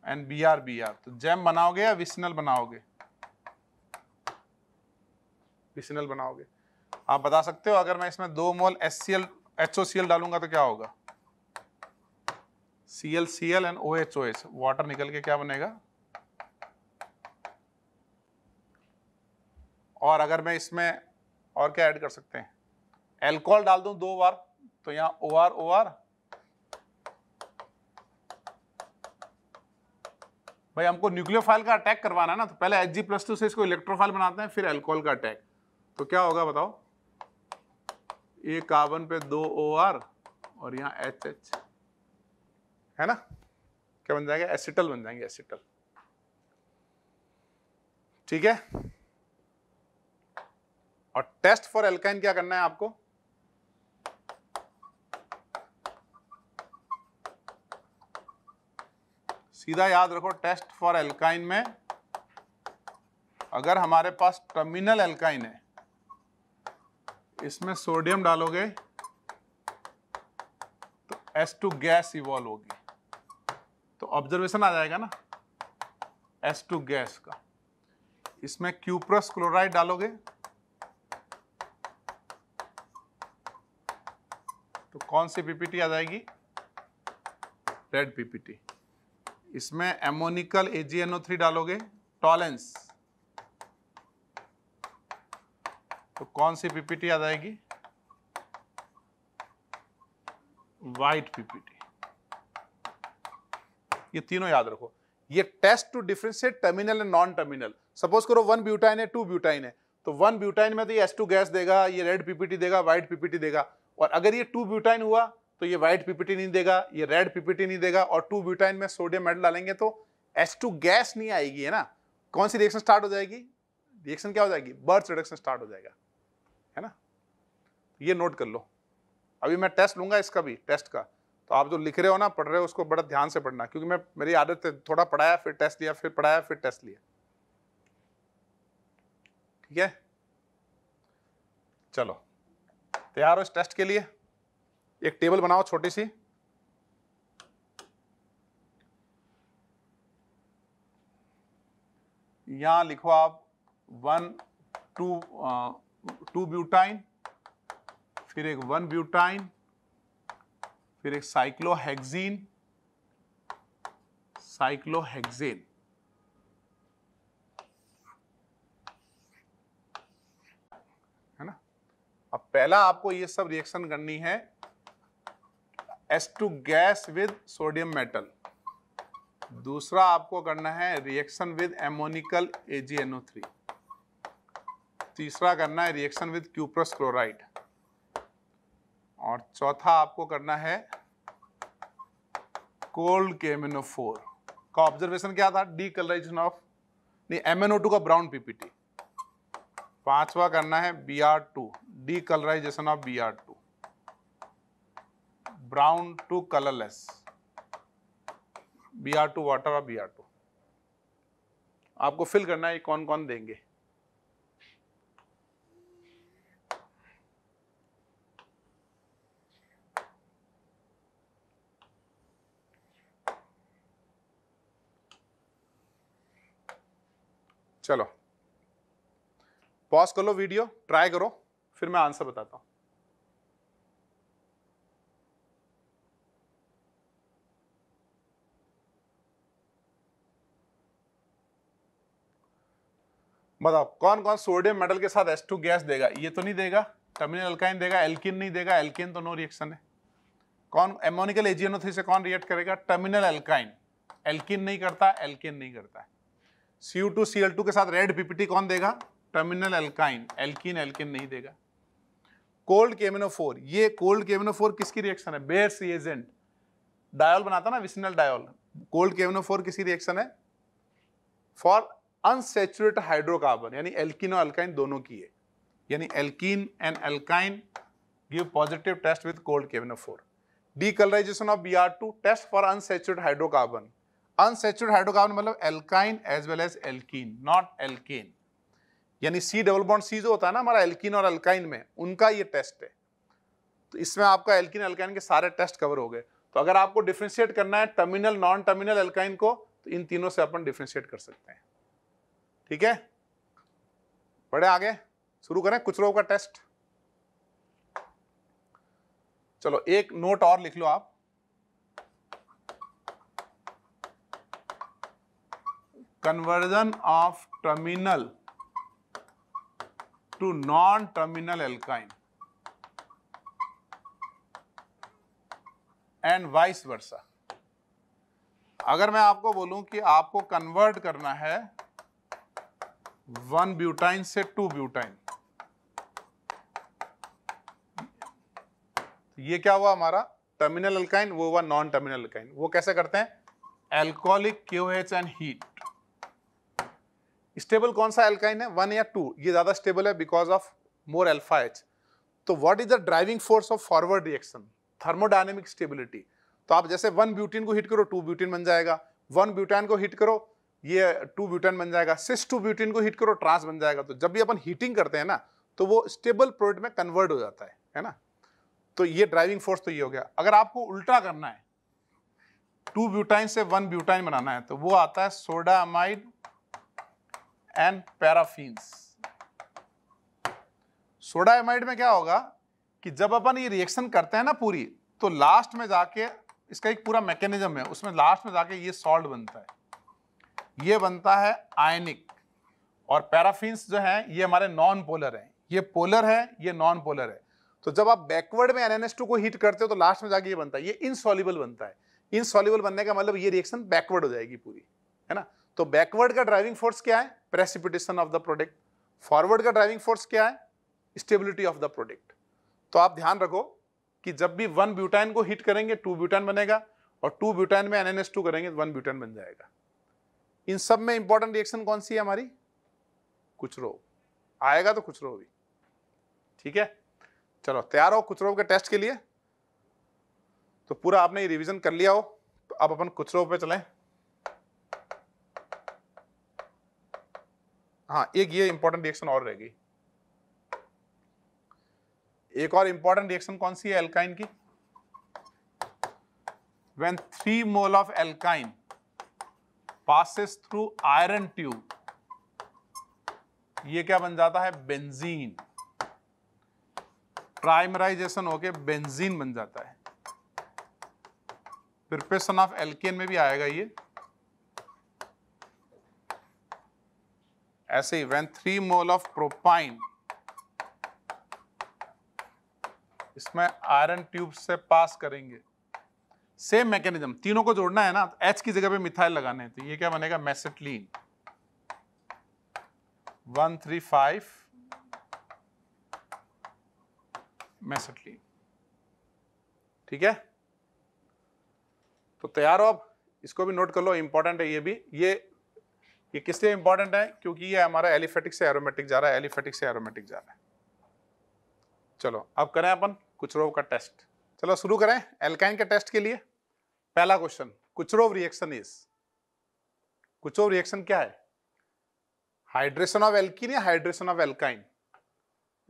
Speaker 1: and B R B R तो जैम बनाओगे या विस्नल बनाओगे विस्नल बनाओगे आप बता सकते हो अगर मैं इसमें दो mole S C L H O C L डालूंगा तो क्या होगा C L C L and O H O H water निकल के क्या बनेगा और अगर मैं इसमें और क्या ऐड कर सकते हैं एल्कोहल डाल दूं दो बार तो यहाँ ओ आर ओ आर भाई हमको न्यूक्लियोफाइल का अटैक करवाना है ना तो पहले एच जी प्लस टू से इसको इलेक्ट्रोफाइल बनाते हैं फिर एल्कोहल का अटैक तो क्या होगा बताओ ये कार्बन पे दो ओ आर और यहाँ एच एच है ना क्या बन जाएंगे एसिटल बन जाएंगे एसिटल ठीक है और टेस्ट फॉर एल्काइन क्या करना है आपको सीधा याद रखो टेस्ट फॉर एल्काइन में अगर हमारे पास टर्मिनल एल्काइन है इसमें सोडियम डालोगे तो S2 गैस इवॉल्व होगी तो ऑब्जर्वेशन आ जाएगा ना एस टू गैस का इसमें क्यूप्रस क्लोराइड डालोगे तो कौन सी पीपीटी आ जाएगी रेड पीपीटी इसमें एमोनिकल एजीएनओ थ्री डालोगे टॉलेंस तो कौन सी पीपीटी आ जाएगी व्हाइट पीपीटी ये तीनों याद रखो ये test to differentiate terminal and non terminal suppose करो वन ब्यूटाइन है टू ब्यूटाइन है तो वन ब्यूटाइन में तो ये एस टू गैस देगा ये रेड पीपीटी देगा व्हाइट पीपीटी देगा और अगर ये टू ब्यूटाइन हुआ तो ये व्हाइट पीपीटी नहीं देगा ये रेड पीपीटी नहीं देगा और टू ब्यूटाइन में सोडियम मेडल डालेंगे तो एस टू गैस नहीं आएगी है ना कौन सी रिएक्शन स्टार्ट हो जाएगी रिएक्शन क्या हो जाएगी बर्थ रिडक्शन स्टार्ट हो जाएगा है ना ये नोट कर लो अभी मैं टेस्ट लूंगा इसका भी टेस्ट का तो आप जो लिख रहे हो ना पढ़ रहे हो उसको बड़ा ध्यान से पढ़ना क्योंकि मैं मेरी आदत है थोड़ा पढ़ाया फिर टेस्ट लिया फिर पढ़ाया फिर टेस्ट लिया ठीक है चलो तैयार हो इस टेस्ट के लिए एक टेबल बनाओ छोटी सी यहां लिखो आप वन टू टू ब्यूटाइन फिर एक वन ब्यूटाइन फिर एक साइक्लोहेक्जीन साइक्लोहेक्सेन है ना अब पहला आपको ये सब रिएक्शन करनी है S two gas with sodium metal दूसरा आपको करना है reaction with ammoniacal AgNO three तीसरा करना है रिएक्शन विद क्यूप्रस क्लोराइड और चौथा आपको करना है कोल्ड केमिनोफोर का ऑब्जर्वेशन क्या था डी कलराइजेशन ऑफ नहीं एमएनओ टू का ब्राउन पीपीटी पांचवा करना है B R two decolourisation of B R two brown to colourless B R two water of B R two आपको फिल करना है कौन कौन देंगे चलो पॉज कर लो वीडियो ट्राई करो फिर मैं आंसर बताता हूं बताओ कौन कौन सोडियम मेटल के साथ S2 गैस देगा ये तो नहीं देगा टर्मिनल अल्काइन देगा एल्किन नहीं देगा एल्किन तो नो रिएक्शन है कौन एमोनिकल एजियनो से कौन रिएक्ट करेगा टर्मिनल अल्काइन एल्किन नहीं करता एल्किन नहीं करता है सीयू टू Cu2Cl2 के साथ रेड पीपीटी कौन देगा टर्मिनल एल्काइन एल्किन एल्किन नहीं देगा कोल्ड केमिनोफोर ये कोल्ड केमिनोफोर किसकी रिएक्शन है बेयर सी एजेंट डायोल बनाता ना विसिनल डायोल कोल्ड केमिनोफोर किसकी रिएक्शन है फॉर अनसेचुरेट हाइड्रोकार्बन यानी एल्किन और अल्काइन दोनों की है यानी alkene and alkyne give positive test with cold केमिनोफोर decolourisation of B R two test for unsaturate hydrocarbon unsaturate hydrocarbon मतलब alkyne as well as alkene not alkane यानी सी डबल बॉन्ड सी जो होता है ना हमारा एल्कीन और एल्काइन में उनका ये टेस्ट है तो इसमें आपका एल्किन एल्काइन के सारे टेस्ट कवर हो गए तो अगर आपको डिफ्रेंशिएट करना है टर्मिनल नॉन टर्मिनल एल्काइन को तो इन तीनों से अपन डिफ्रेंशिएट कर सकते हैं ठीक है बड़े आगे शुरू करें कुछ लोगों का टेस्ट चलो एक नोट और लिख लो आप conversion of terminal to non-terminal alkyne and vice versa अगर मैं आपको बोलूं कि आपको कन्वर्ट करना है वन ब्यूटाइन से टू ब्यूटाइन तो ये क्या हुआ हमारा टर्मिनल अल्काइन वो हुआ नॉन टर्मिनल अल्काइन वो कैसे करते हैं alcoholic QH and heat stable कौन सा एल्काइन है वन या टू ये ज़्यादा स्टेबल है because of more alpha H तो what is the driving force of forward reaction thermodynamic stability तो आप जैसे वन ब्यूटीन को हिट करो टू ब्यूटीन बन जाएगा वन ब्यूटान को हिट करो ये टू ब्यूटान बन जाएगा सिक्स टू ब्यूटीन को हिट करो ट्रांस बन जाएगा तो जब भी अपन हीटिंग करते हैं ना तो वो स्टेबल प्रोडक्ट में कन्वर्ट हो जाता है है ना तो ये ड्राइविंग फोर्स तो ये हो गया अगर आपको उल्टा करना है टू ब्यूटाइन से वन ब्यूटाइन बनाना है तो वो आता है soda amide and paraffins sodamide में क्या होगा कि जब अपन ये रिएक्शन करते हैं ना पूरी तो लास्ट में जाके इसका एक पूरा मैकेनिज्म है उसमें लास्ट में जाके ये सॉल्ट बनता है ये बनता है आयनिक और पैराफिन्स जो है ये हमारे नॉन पोलर हैं ये पोलर है ये नॉन पोलर है तो जब आप बैकवर्ड में एन को हीट करते हो तो लास्ट में जाके ये बनता है ये इनसॉल्यूबल बनता है इनसॉल्यूबल बनने का मतलब ये रिएक्शन बैकवर्ड हो जाएगी पूरी है ना तो बैकवर्ड का ड्राइविंग फोर्स क्या है precipitation of the product forward का ड्राइविंग फोर्स क्या है स्टेबिलिटी ऑफ द प्रोडक्ट तो आप ध्यान रखो कि जब भी वन ब्यूटाइन को हिट करेंगे टू ब्यूटाइन बनेगा और टू ब्यूटाइन में एन करेंगे तो वन ब्यूटाइन बन जाएगा इन सब में इंपॉर्टेंट रिएक्शन कौन सी है हमारी कुछ रो आएगा तो कुछ रो भी ठीक है चलो तैयार हो कुछ रो के टेस्ट के लिए तो पूरा आपने ये रिविजन कर लिया हो तो अब अपन कुछ रो पे चलें हाँ एक ये इंपॉर्टेंट रिएक्शन और रहेगी एक और इंपॉर्टेंट रिएक्शन कौन सी है एल्काइन की when three mole of alkyne passes through iron tube ये क्या बन जाता है बेंजीन प्राइमराइजेशन होके बेंजीन बन जाता है प्रिपरेशन ऑफ एल्केन में भी आएगा ये ऐसे ही when three mole of propyne इसमें आयरन ट्यूब से पास करेंगे सेम मैकेनिज्म तीनों को जोड़ना है ना तो एच की जगह पे मिथाइल लगाने हैं तो ये क्या बनेगा mesitylene one three five mesitylene ठीक है तो तैयार हो अब इसको भी नोट कर लो इंपॉर्टेंट है ये भी ये ये किस लिए इंपॉर्टेंट है क्योंकि ये हमारा एलिफेटिक से एरोमेटिक जा रहा है एलिफेटिक से एरोमेटिक जा रहा है चलो अब करें अपन कुचरोव का टेस्ट चलो शुरू करें एल्काइन के टेस्ट के लिए पहला question Kucherov reaction is Kucherov reaction क्या है हाइड्रेशन ऑफ एल्किन या हाइड्रेशन ऑफ एल्काइन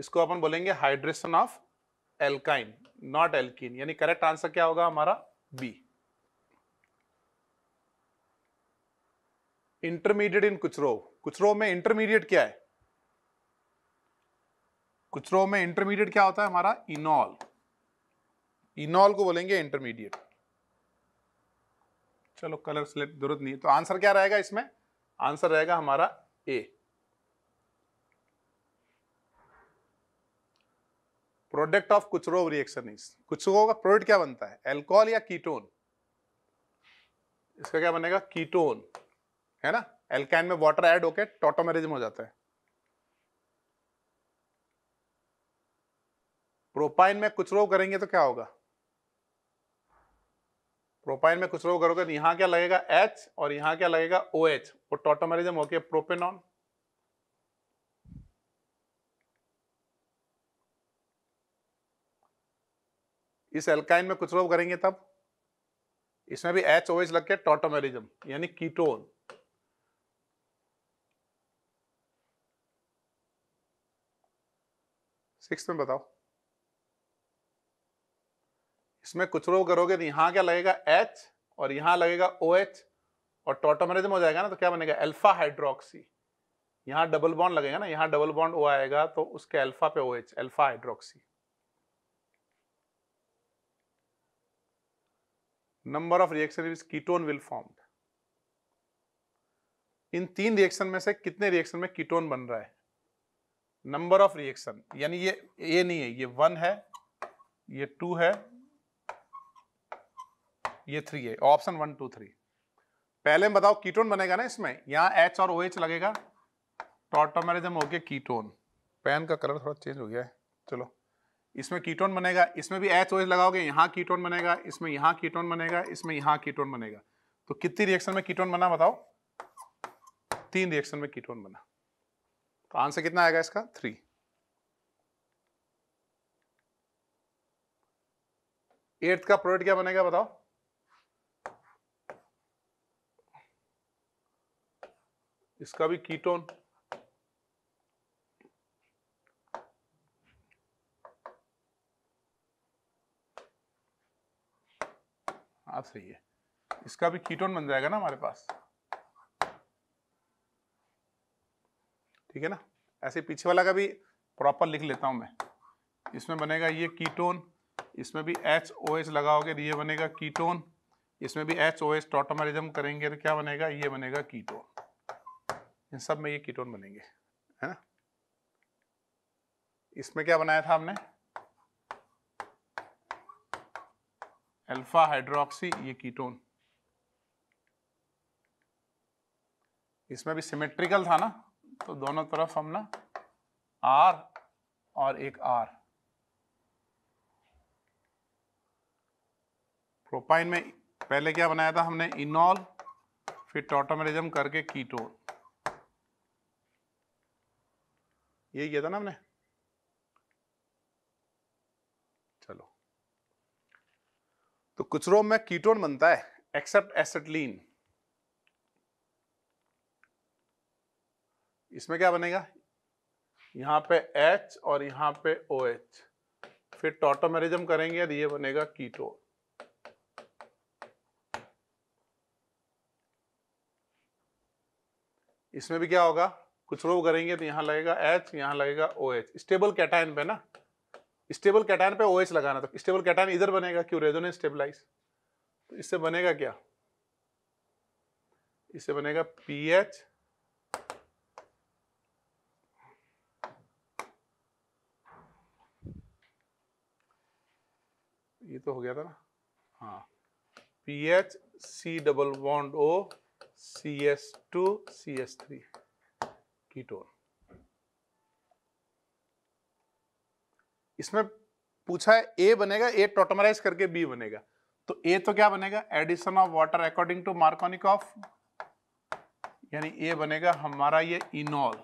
Speaker 1: इसको अपन बोलेंगे hydration of alkyne not alkene यानी करेक्ट आंसर क्या होगा हमारा बी इंटरमीडिएट इन कुछ रो कुछ रो में इंटरमीडिएट क्या है कुछ रो में इंटरमीडिएट क्या होता है हमारा इनॉल इनॉल को बोलेंगे इंटरमीडिएट चलो कलर सिलेक्ट जरूरत नहीं तो आंसर क्या रहेगा इसमें आंसर रहेगा हमारा ए प्रोडक्ट ऑफ कुछ कुचरो रिएक्शन इज कुचरो का प्रोडक्ट क्या बनता है एल्कोहल या कीटोन इसका क्या बनेगा कीटोन है ना एल्काइन में वाटर ऐड होके टोटोमेरिज्म हो जाता है प्रोपाइन में कुछ रोग करेंगे तो क्या होगा प्रोपाइन में कुछ रोग करोगे तो यहां क्या लगेगा एच और यहां क्या लगेगा ओ एच वो टोटोमेरिज्म होके प्रोपेनॉन इस एल्काइन में कुछ रोग करेंगे तब इसमें भी एच ओ एच लग के टोटोमेरिज्म यानी कीटोन सिक्स में बताओ इसमें कुछ रो करोगे तो यहां क्या लगेगा एच और यहां लगेगा ओ OH और टोटोमेरिज्म हो जाएगा ना तो क्या बनेगा अल्फा हाइड्रोक्सी यहां डबल बॉन्ड लगेगा ना यहां डबल बॉन्ड ओ आएगा तो उसके अल्फा पे O OH, H alpha hydroxy number of reaction which ketone will form in तीन रिएक्शन में से कितने रिएक्शन में कीटोन बन रहा है नंबर ऑफ रिएक्शन यानी ये ये नहीं है ये वन है ये टू है ये थ्री है ऑप्शन वन टू थ्री पहले बताओ कीटोन बनेगा ना इसमें यहां एच और ओ OH लगेगा तो हो गया कीटोन पेन का कलर थोड़ा चेंज हो गया है चलो इसमें कीटोन बनेगा इसमें भी एच ओएच लगाओगे यहाँ कीटोन बनेगा इसमें यहाँ कीटोन बनेगा इसमें यहाँ कीटोन बनेगा तो कितनी रिएक्शन में कीटोन बना बताओ तीन रिएक्शन में कीटोन बना तो आंसर कितना आएगा इसका थ्री एट्थ का प्रोडक्ट क्या बनेगा बताओ इसका भी कीटोन आप हाँ, सही है इसका भी कीटोन बन जाएगा ना हमारे पास ठीक है ना ऐसे पीछे वाला का भी प्रॉपर लिख लेता हूं मैं इसमें बनेगा ये कीटोन इसमें भी एच ओ एच लगाओगे तो ये बनेगा कीटोन इसमें भी एच ओ एच टोटोमरिज्म करेंगे तो क्या बनेगा ये बनेगा कीटोन इन सब में ये कीटोन बनेंगे है ना इसमें क्या बनाया था हमने अल्फा हाइड्रोक्सी ये कीटोन इसमें भी सिमेट्रिकल था ना तो दोनों तरफ हम ना आर और एक आर प्रोपाइन में पहले क्या बनाया था हमने इनॉल फिर टोटोमेरिज्म करके कीटोन ये किया था ना हमने चलो तो कुछ रोम में कीटोन बनता है एक्सेप्ट एसेटलीन इसमें क्या बनेगा यहाँ पे H और यहाँ पे OH फिर टोटोमेरिजम करेंगे और ये बनेगा कीटो इसमें भी क्या होगा कुछ लोग करेंगे तो यहां लगेगा H यहां लगेगा OH स्टेबल कैटाइन पे ना स्टेबल कैटाइन पे OH लगाना तो स्टेबल कैटाइन इधर बनेगा क्यों रेजोन स्टेबलाइज तो इससे बनेगा क्या इससे बनेगा पीएच ये तो हो गया था ना हाँ P H C double bond O C S two C S three ketone इसमें पूछा है ए बनेगा ए टोटमराइज करके बी बनेगा तो ए तो क्या बनेगा addition of water according to Markovnikov यानी ए बनेगा हमारा ये इनॉल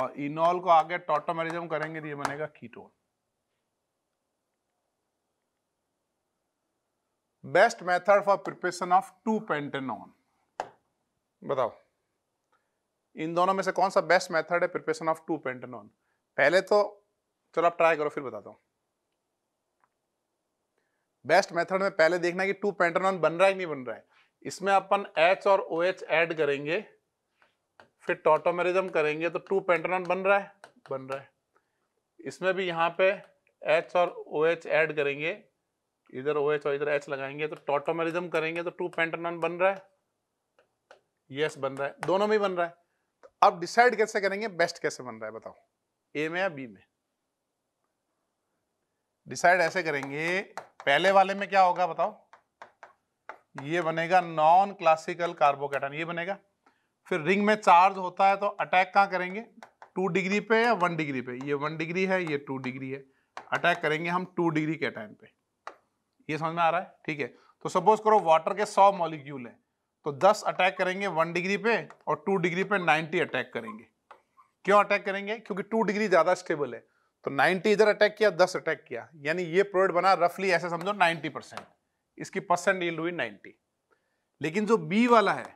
Speaker 1: और इनॉल को आगे टोटोमरिजम करेंगे तो ये बनेगा ketone best method for preparation of two pentanone बताओ इन दोनों में से कौन सा बेस्ट मेथड है प्रिपरेशन ऑफ टू पेंटेनॉन पहले तो चलो आप ट्राई करो फिर बताता हूं बेस्ट मेथड में पहले देखना कि टू पेंटेनॉन बन रहा है नहीं बन रहा है इसमें अपन एच और ओ एच एड करेंगे फिर टोटोमेरिज्म करेंगे तो टू पेंटेनॉन बन रहा है बन रहा है इसमें भी यहां पे एच और ओ एच एड करेंगे इधर ओ एच और इधर एच लगाएंगे तो टोटोमेरिज्म करेंगे तो टू पेंटानॉन बन रहा है यस yes, बन रहा है दोनों में बन रहा है तो अब डिसाइड कैसे करेंगे बेस्ट कैसे बन रहा है बताओ ए में या बी में डिसाइड ऐसे करेंगे पहले वाले में क्या होगा बताओ ये बनेगा नॉन क्लासिकल कार्बोकेटन ये बनेगा फिर रिंग में चार्ज होता है तो अटैक कहाँ करेंगे टू डिग्री पे या वन डिग्री पे ये वन डिग्री है ये टू डिग्री है अटैक करेंगे हम टू डिग्री के टाइम पे ये समझ में आ रहा है ठीक है तो सपोज करो वाटर के सौ मॉलिक्यूल तो है तो दस अटैक करेंगे वन डिग्री पे और टू डिग्री पे नाइनटी अटैक करेंगे क्यों अटैक करेंगे क्योंकि टू डिग्री ज्यादा स्टेबल है तो 90 इधर अटैक किया 10 अटैक किया यानी ये प्रोडक्ट बना रफली ऐसे समझो 90 परसेंट इसकी परसेंट ये हुई 90 लेकिन जो बी वाला है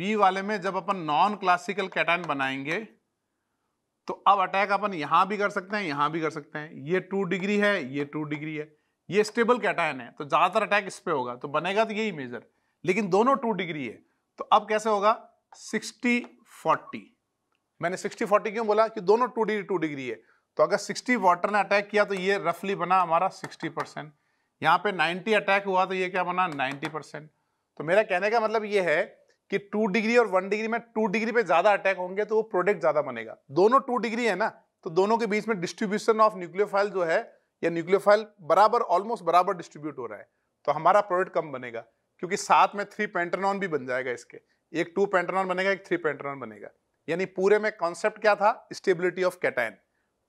Speaker 1: बी वाले में जब अपन नॉन क्लासिकल कैटाइन बनाएंगे तो अब अटैक अपन यहां भी कर सकते हैं यहां भी कर सकते हैं ये टू डिग्री है ये टू डिग्री है ये स्टेबल कैटायन है तो ज्यादातर अटैक इस पर होगा तो बनेगा तो यही मेजर लेकिन दोनों टू डिग्री है तो अब कैसे होगा सिक्सटी फोर्टी मैंने सिक्सटी फोर्टी क्यों बोला कि दोनों टू डिग्री टू डिग्री है तो अगर सिक्सटी वाटर ने अटैक किया तो ये रफली बना हमारा सिक्सटी परसेंट यहाँ पे नाइन्टी अटैक हुआ तो ये क्या बना नाइन्टी परसेंट तो मेरा कहने का मतलब ये है कि टू डिग्री और वन डिग्री में टू डिग्री पे ज्यादा अटैक होंगे तो वो प्रोडक्ट ज्यादा बनेगा दोनों टू डिग्री है ना तो दोनों के बीच में डिस्ट्रीब्यूशन ऑफ न्यूक्लियोफाइल जो है या न्यूक्लियोफाइल बराबर ऑलमोस्ट बराबर डिस्ट्रीब्यूट हो रहा है तो हमारा प्रोडक्ट कम बनेगा क्योंकि साथ में थ्री पेंटेनॉन भी बन जाएगा इसके एक टू पेंटेनॉन बनेगा एक थ्री पेंटेनॉन बनेगा यानी पूरे में कॉन्सेप्ट क्या था stability of cation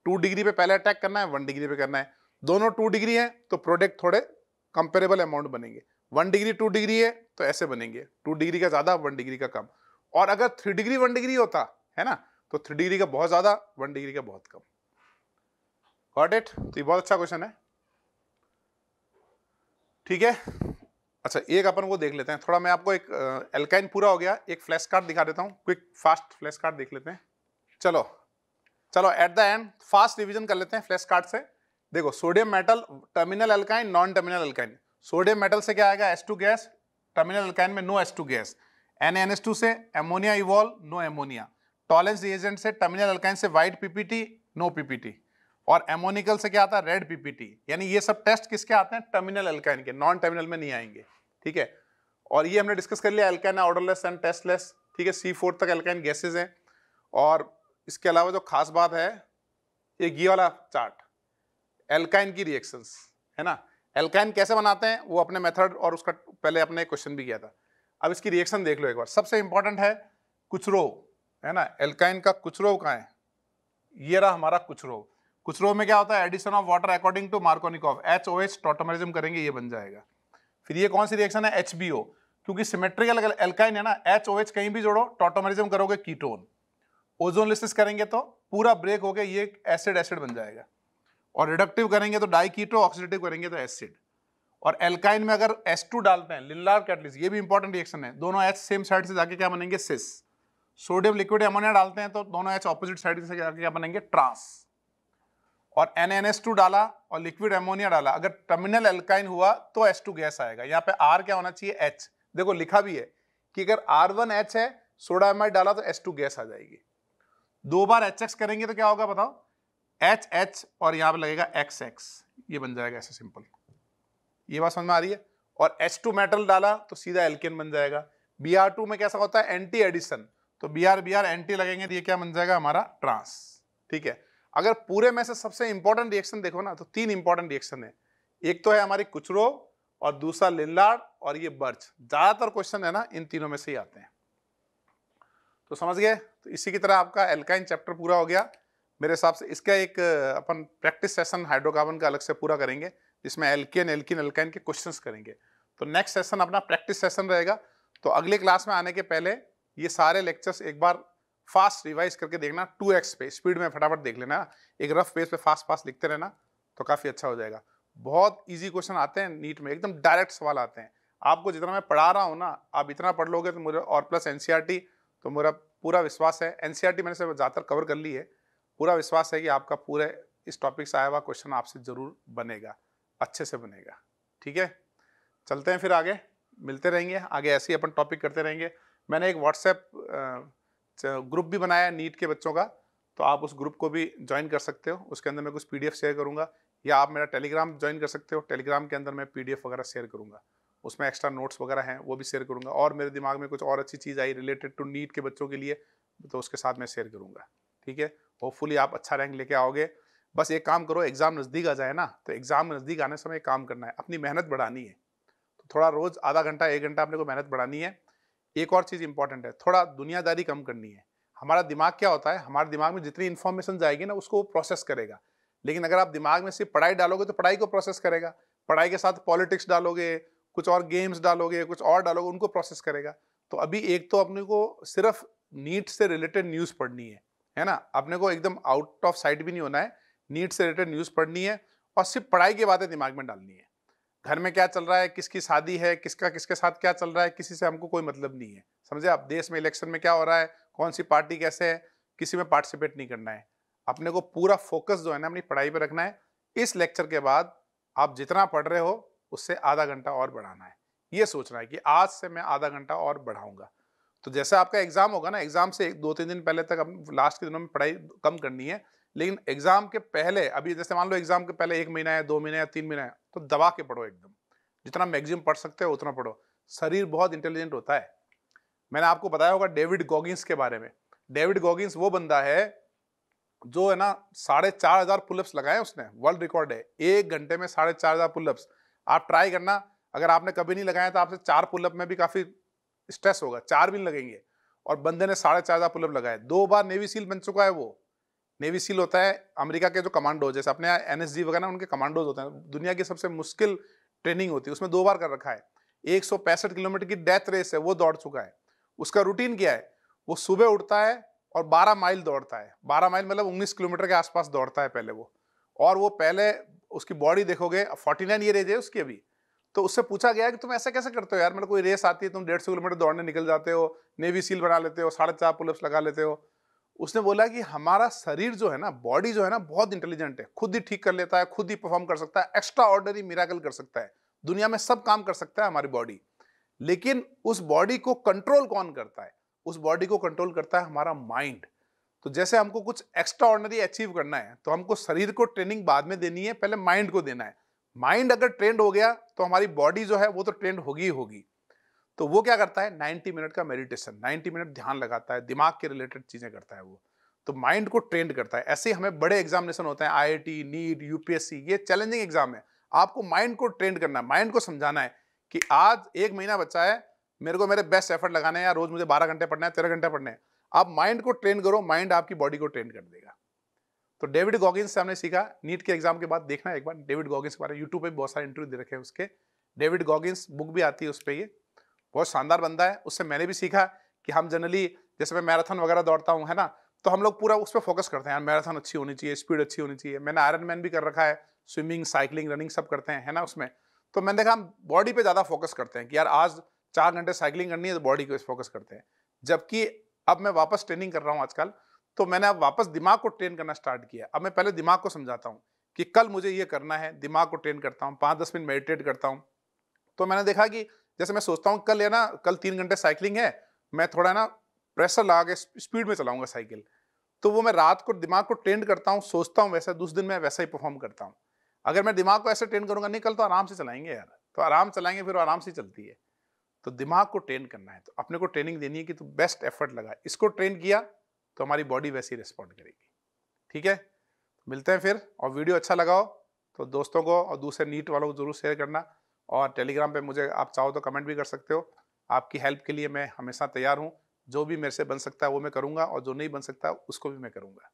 Speaker 1: two degree पे पहले अटैक करना है वन डिग्री पे करना है दोनों टू तो डिग्री है तो प्रोडक्ट थोड़े कंपेरेबल अमाउंट बनेंगे वन डिग्री टू डिग्री है तो ऐसे बनेंगे टू डिग्री का ज़्यादा वन डिग्री का कम और अगर थ्री डिग्री वन डिग्री होता है ना तो थ्री डिग्री का बहुत ज़्यादा वन डिग्री का बहुत कम गॉट इट तो ये बहुत अच्छा क्वेश्चन है ठीक है अच्छा एक अपन वो देख लेते हैं थोड़ा मैं आपको एक एल्काइन पूरा हो गया एक फ्लैश कार्ड दिखा देता हूँ क्विक फास्ट फ्लैश कार्ड देख लेते हैं चलो चलो at the end fast revision कर लेते हैं फ्लैश कार्ड से देखो sodium metal terminal alkyne non terminal alkyne sodium metal से क्या आएगा S two gas terminal alkyne में no S two gas N N S two से ammonia evolve no ammonia Tollens reagent से टर्मिनल अल्काइन से वाइट पीपीटी नो पीपीटी और एमोनिकल से क्या आता है रेड पीपीटी यानी ये सब टेस्ट किसके आते हैं टर्मिनल अल्काइन के नॉन टर्मिनल में नहीं आएंगे ठीक है और ये हमने डिस्कस कर लिया अल्काइन ऑर्डरलेस एंड टेस्टलेस ठीक है सी फोर तक अल्काइन गैसेज हैं और इसके अलावा जो खास बात है ये घी वाला चार्ट एल्काइन की रिएक्शंस है ना एल्काइन कैसे बनाते हैं वो अपने मेथड और उसका पहले अपने क्वेश्चन भी किया था अब इसकी रिएक्शन देख लो एक बार सबसे इंपॉर्टेंट है कुचरो है ना एल्काइन का कुचरो कहाँ है ये रहा हमारा कुचरो कुचरो में क्या होता है addition of water according to Markovnikov H O H tautomerism करेंगे ये बन जाएगा फिर ये कौन सी रिएक्शन है एच बी ओ क्योंकि सिमेट्रिकल एल्काइन है ना एच ओ एच कहीं भी जोड़ो टोटोमरिज्म करोगे कीटोन ओजोन करेंगे तो पूरा ब्रेक हो गया ये एसिड एसिड बन जाएगा और रिडक्टिव करेंगे तो डाइकीटो ऑक्सीडेटिव करेंगे तो एसिड और एल्काइन में अगर एस टू डालते हैं लिनलार कैटलिस ये भी इंपॉर्टेंट रिएक्शन है दोनों एच सेम साइड से जाके क्या बनेंगे सिस सोडियम लिक्विड एमोनिया डालते हैं तो दोनों एच ऑपोजिट साइड से जाके क्या बनेंगे ट्रांस और NNS2 डाला और लिक्विड एमोनिया डाला अगर टर्मिनल एल्काइन हुआ तो S2 गैस आएगा यहाँ पे आर क्या होना चाहिए एच देखो लिखा भी है कि अगर R1H है सोडा एमाइड डाला तो S2 गैस आ जाएगी दो बार HX करेंगे तो क्या होगा बताओ एच एच और यहाँ पे लगेगा एक्स एक्स ये बन जाएगा ऐसे सिंपल ये बात समझ में आ रही है और एच टू मेटल डाला तो सीधा एल्केन बन जाएगा बी आर टू में कैसा होता है एंटी एडिशन तो B R B R anti लगेंगे तो ये क्या बन जाएगा हमारा ट्रांस ठीक है अगर पूरे में से सबसे इंपॉर्टेंट रिएक्शन देखो ना तो तीन इंपॉर्टेंट रिएक्शन है एक तो है हमारी कुचरो और दूसरा लिल्लाड और ये बर्च ज्यादातर क्वेश्चन है ना इन तीनों में से ही आते हैं तो समझ गए तो इसी की तरह आपका एल्काइन चैप्टर पूरा हो गया मेरे हिसाब से इसका एक अपन प्रैक्टिस सेशन हाइड्रोकार्बन का अलग से पूरा करेंगे जिसमें एल्किन एल्किन एल्काइन के क्वेश्चन करेंगे तो नेक्स्ट सेशन अपना प्रैक्टिस सेशन रहेगा तो अगले क्लास में आने के पहले ये सारे लेक्चर्स एक बार फास्ट रिवाइज करके देखना टू एक्स पे स्पीड में फटाफट देख लेना एक रफ पेज पे फास्ट फास्ट लिखते रहना तो काफ़ी अच्छा हो जाएगा बहुत इजी क्वेश्चन आते हैं नीट में एकदम डायरेक्ट सवाल आते हैं आपको जितना मैं पढ़ा रहा हूँ ना आप इतना पढ़ लोगे तो मुझे और प्लस एन e तो मेरा पूरा विश्वास है एन e मैंने से ज़्यादातर कवर कर ली है पूरा विश्वास है कि आपका पूरे इस टॉपिक से आया हुआ क्वेश्चन आपसे ज़रूर बनेगा अच्छे से बनेगा ठीक है चलते हैं फिर आगे मिलते रहेंगे आगे ऐसे ही अपन टॉपिक करते रहेंगे मैंने एक व्हाट्सएप ग्रुप भी बनाया नीट के बच्चों का तो आप उस ग्रुप को भी ज्वाइन कर सकते हो उसके अंदर मैं कुछ पीडीएफ शेयर करूँगा या आप मेरा टेलीग्राम ज्वाइन कर सकते हो टेलीग्राम के अंदर मैं पीडीएफ वगैरह शेयर करूँगा उसमें एक्स्ट्रा नोट्स वगैरह हैं वो भी शेयर करूँगा और मेरे दिमाग में कुछ और अच्छी चीज़ आई रिलेटेड टू नीट के बच्चों के लिए तो उसके साथ मैं शेयर करूँगा ठीक है होपफुली आप अच्छा रैंक लेके आओगे बस एक काम करो एग्ज़ाम नज़दीक आ जाए ना तो एग्ज़ाम नज़दीक आने समय एक काम करना है अपनी मेहनत बढ़ानी है तो थोड़ा रोज़ आधा घंटा एक घंटा अपने को मेहनत बढ़ानी है एक और चीज़ इंपॉर्टेंट है थोड़ा दुनियादारी कम करनी है हमारा दिमाग क्या होता है हमारे दिमाग में जितनी इन्फॉर्मेशन जाएगी ना उसको वो प्रोसेस करेगा लेकिन अगर आप दिमाग में सिर्फ पढ़ाई डालोगे तो पढ़ाई को प्रोसेस करेगा पढ़ाई के साथ पॉलिटिक्स डालोगे कुछ और गेम्स डालोगे कुछ और डालोगे उनको प्रोसेस करेगा तो अभी एक तो अपने को सिर्फ नीट से रिलेटेड न्यूज़ पढ़नी है है ना अपने को एकदम आउट ऑफ साइड भी नहीं होना है नीट से रिलेटेड न्यूज़ पढ़नी है और सिर्फ पढ़ाई की बातें दिमाग में डालनी है घर में क्या चल रहा है किसकी शादी है किसका किसके साथ क्या चल रहा है किसी से हमको कोई मतलब नहीं है समझे आप देश में इलेक्शन में क्या हो रहा है कौन सी पार्टी कैसे है किसी में पार्टिसिपेट नहीं करना है अपने को पूरा फोकस जो है ना अपनी पढ़ाई पर रखना है इस लेक्चर के बाद आप जितना पढ़ रहे हो उससे आधा घंटा और बढ़ाना है ये सोचना है कि आज से मैं आधा घंटा और बढ़ाऊंगा तो जैसे आपका एग्ज़ाम होगा ना एग्ज़ाम से एक दो तीन दिन पहले तक लास्ट के दिनों में पढ़ाई कम करनी है लेकिन एग्ज़ाम के पहले अभी जैसे मान लो एग्ज़ाम के पहले एक महीना है दो महीना या तीन महीना है तो दबा के पढ़ो एकदम जितना मैक्सिमम पढ़ सकते हो उतना पढ़ो शरीर बहुत इंटेलिजेंट होता है मैंने आपको बताया होगा डेविड गॉगिंस के बारे में डेविड गॉगिंस वो बंदा है जो है ना साढ़े चार हज़ार पुलअप्स लगाए उसने वर्ल्ड रिकॉर्ड है एक घंटे में साढ़े चार हज़ार पुलअप्स आप ट्राई करना अगर आपने कभी नहीं लगाया तो आपसे चार पुलअप में भी काफ़ी स्ट्रेस होगा चार बिन लगेंगे और बंदे ने साढ़े चार हजार पुलअप लगाए दो बार नेवी सील बन चुका है वो नेवी सील होता है अमेरिका के जो कमांडोज जैसे अपने एन एस वगैरह उनके कमांडोज होते हैं दुनिया की सबसे मुश्किल ट्रेनिंग होती है उसमें दो बार कर रखा है एक किलोमीटर की डेथ रेस है वो दौड़ चुका है उसका रूटीन क्या है वो सुबह उठता है और 12 माइल दौड़ता है 12 माइल मतलब 19 किलोमीटर के आसपास दौड़ता है पहले वो और वो पहले उसकी बॉडी देखोगे 49 नाइन ईयर एज है उसकी अभी तो उससे पूछा गया कि तुम ऐसा कैसे करते हो यार मतलब कोई रेस आती है तुम डेढ़ सौ किलोमीटर दौड़ने निकल जाते हो नेवी सील बना लेते हो साढ़े चार पुलअप्स लगा लेते हो उसने बोला कि हमारा शरीर जो है ना बॉडी जो है ना बहुत इंटेलिजेंट है खुद ही ठीक कर लेता है खुद ही परफॉर्म कर सकता है एक्स्ट्रा ऑर्डनरी मिराकल कर सकता है दुनिया में सब काम कर सकता है हमारी बॉडी लेकिन उस बॉडी को कंट्रोल कौन करता है उस बॉडी को कंट्रोल करता है हमारा माइंड तो जैसे हमको कुछ एक्स्ट्रा ऑर्डनरी अचीव करना है तो हमको शरीर को ट्रेनिंग बाद में देनी है पहले माइंड को देना है माइंड अगर ट्रेंड हो गया तो हमारी बॉडी जो है वो तो ट्रेंड होगी ही होगी तो वो क्या करता है 90 मिनट का मेडिटेशन 90 मिनट ध्यान लगाता है दिमाग के रिलेटेड चीज़ें करता है वो तो माइंड को ट्रेंड करता है ऐसे ही हमें बड़े एग्जामिनेशन होते हैं टी नीट यूपीएससी ये चैलेंजिंग एग्जाम है आपको माइंड को ट्रेंड करना है माइंड को समझाना है कि आज एक महीना बचा है मेरे को मेरे बेस्ट एफर्ट लगाना है या रोज मुझे बारह घंटे पढ़ना है तेरह घंटे पढ़ना है आप माइंड को ट्रेंड करो माइंड आपकी बॉडी को ट्रेंड कर देगा तो डेविड गॉगिंस से हमने सीखा नीट के एग्जाम के बाद देखना एक बार डेविड गॉगिंस के बारे में यूट्यूब पर बहुत सारे इंटरव्यू दे रखे हैं उसके डेविड गॉगिंस बुक भी आती है उस पर ये बहुत शानदार बंदा है उससे मैंने भी सीखा कि हम जनरली जैसे मैं मैराथन वगैरह दौड़ता हूँ है ना तो हम लोग पूरा उस पर फोकस करते हैं यार मैराथन अच्छी होनी चाहिए स्पीड अच्छी होनी चाहिए मैंने आयरन मैन भी कर रखा है स्विमिंग साइकिलिंग रनिंग सब करते हैं है ना उसमें तो मैंने देखा हम बॉडी पे ज़्यादा फोकस करते हैं कि यार आज चार घंटे साइकिलिंग करनी है तो बॉडी को फोकस करते हैं जबकि अब मैं वापस ट्रेनिंग कर रहा हूँ आजकल तो मैंने अब वापस दिमाग को ट्रेन करना स्टार्ट किया अब मैं पहले दिमाग को समझाता हूँ कि कल मुझे ये करना है दिमाग को ट्रेन करता हूँ पाँच दस मिनट मेडिटेट करता हूँ तो मैंने देखा कि जैसे मैं सोचता हूँ कल है ना कल तीन घंटे साइकिलिंग है मैं थोड़ा ना प्रेशर लगा के स्पीड में चलाऊंगा साइकिल तो वो मैं रात को दिमाग को ट्रेंड करता हूँ सोचता हूँ वैसा दूसरे दिन मैं वैसा ही परफॉर्म करता हूँ अगर मैं दिमाग को ऐसे ट्रेंड करूंगा नहीं कल तो आराम से चलाएंगे यार तो आराम चलाएंगे फिर आराम से चलती है तो दिमाग को ट्रेन करना है तो अपने को ट्रेनिंग देनी है कि तू बेस्ट एफर्ट लगा इसको ट्रेन किया तो हमारी बॉडी वैसी रिस्पॉन्ड करेगी ठीक है मिलते हैं फिर और वीडियो अच्छा लगाओ तो दोस्तों को और दूसरे नीट वालों को ज़रूर शेयर करना और टेलीग्राम पे मुझे आप चाहो तो कमेंट भी कर सकते हो आपकी हेल्प के लिए मैं हमेशा तैयार हूँ जो भी मेरे से बन सकता है वो मैं करूँगा और जो नहीं बन सकता उसको भी मैं करूँगा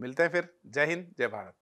Speaker 1: मिलते हैं फिर जय हिंद जय भारत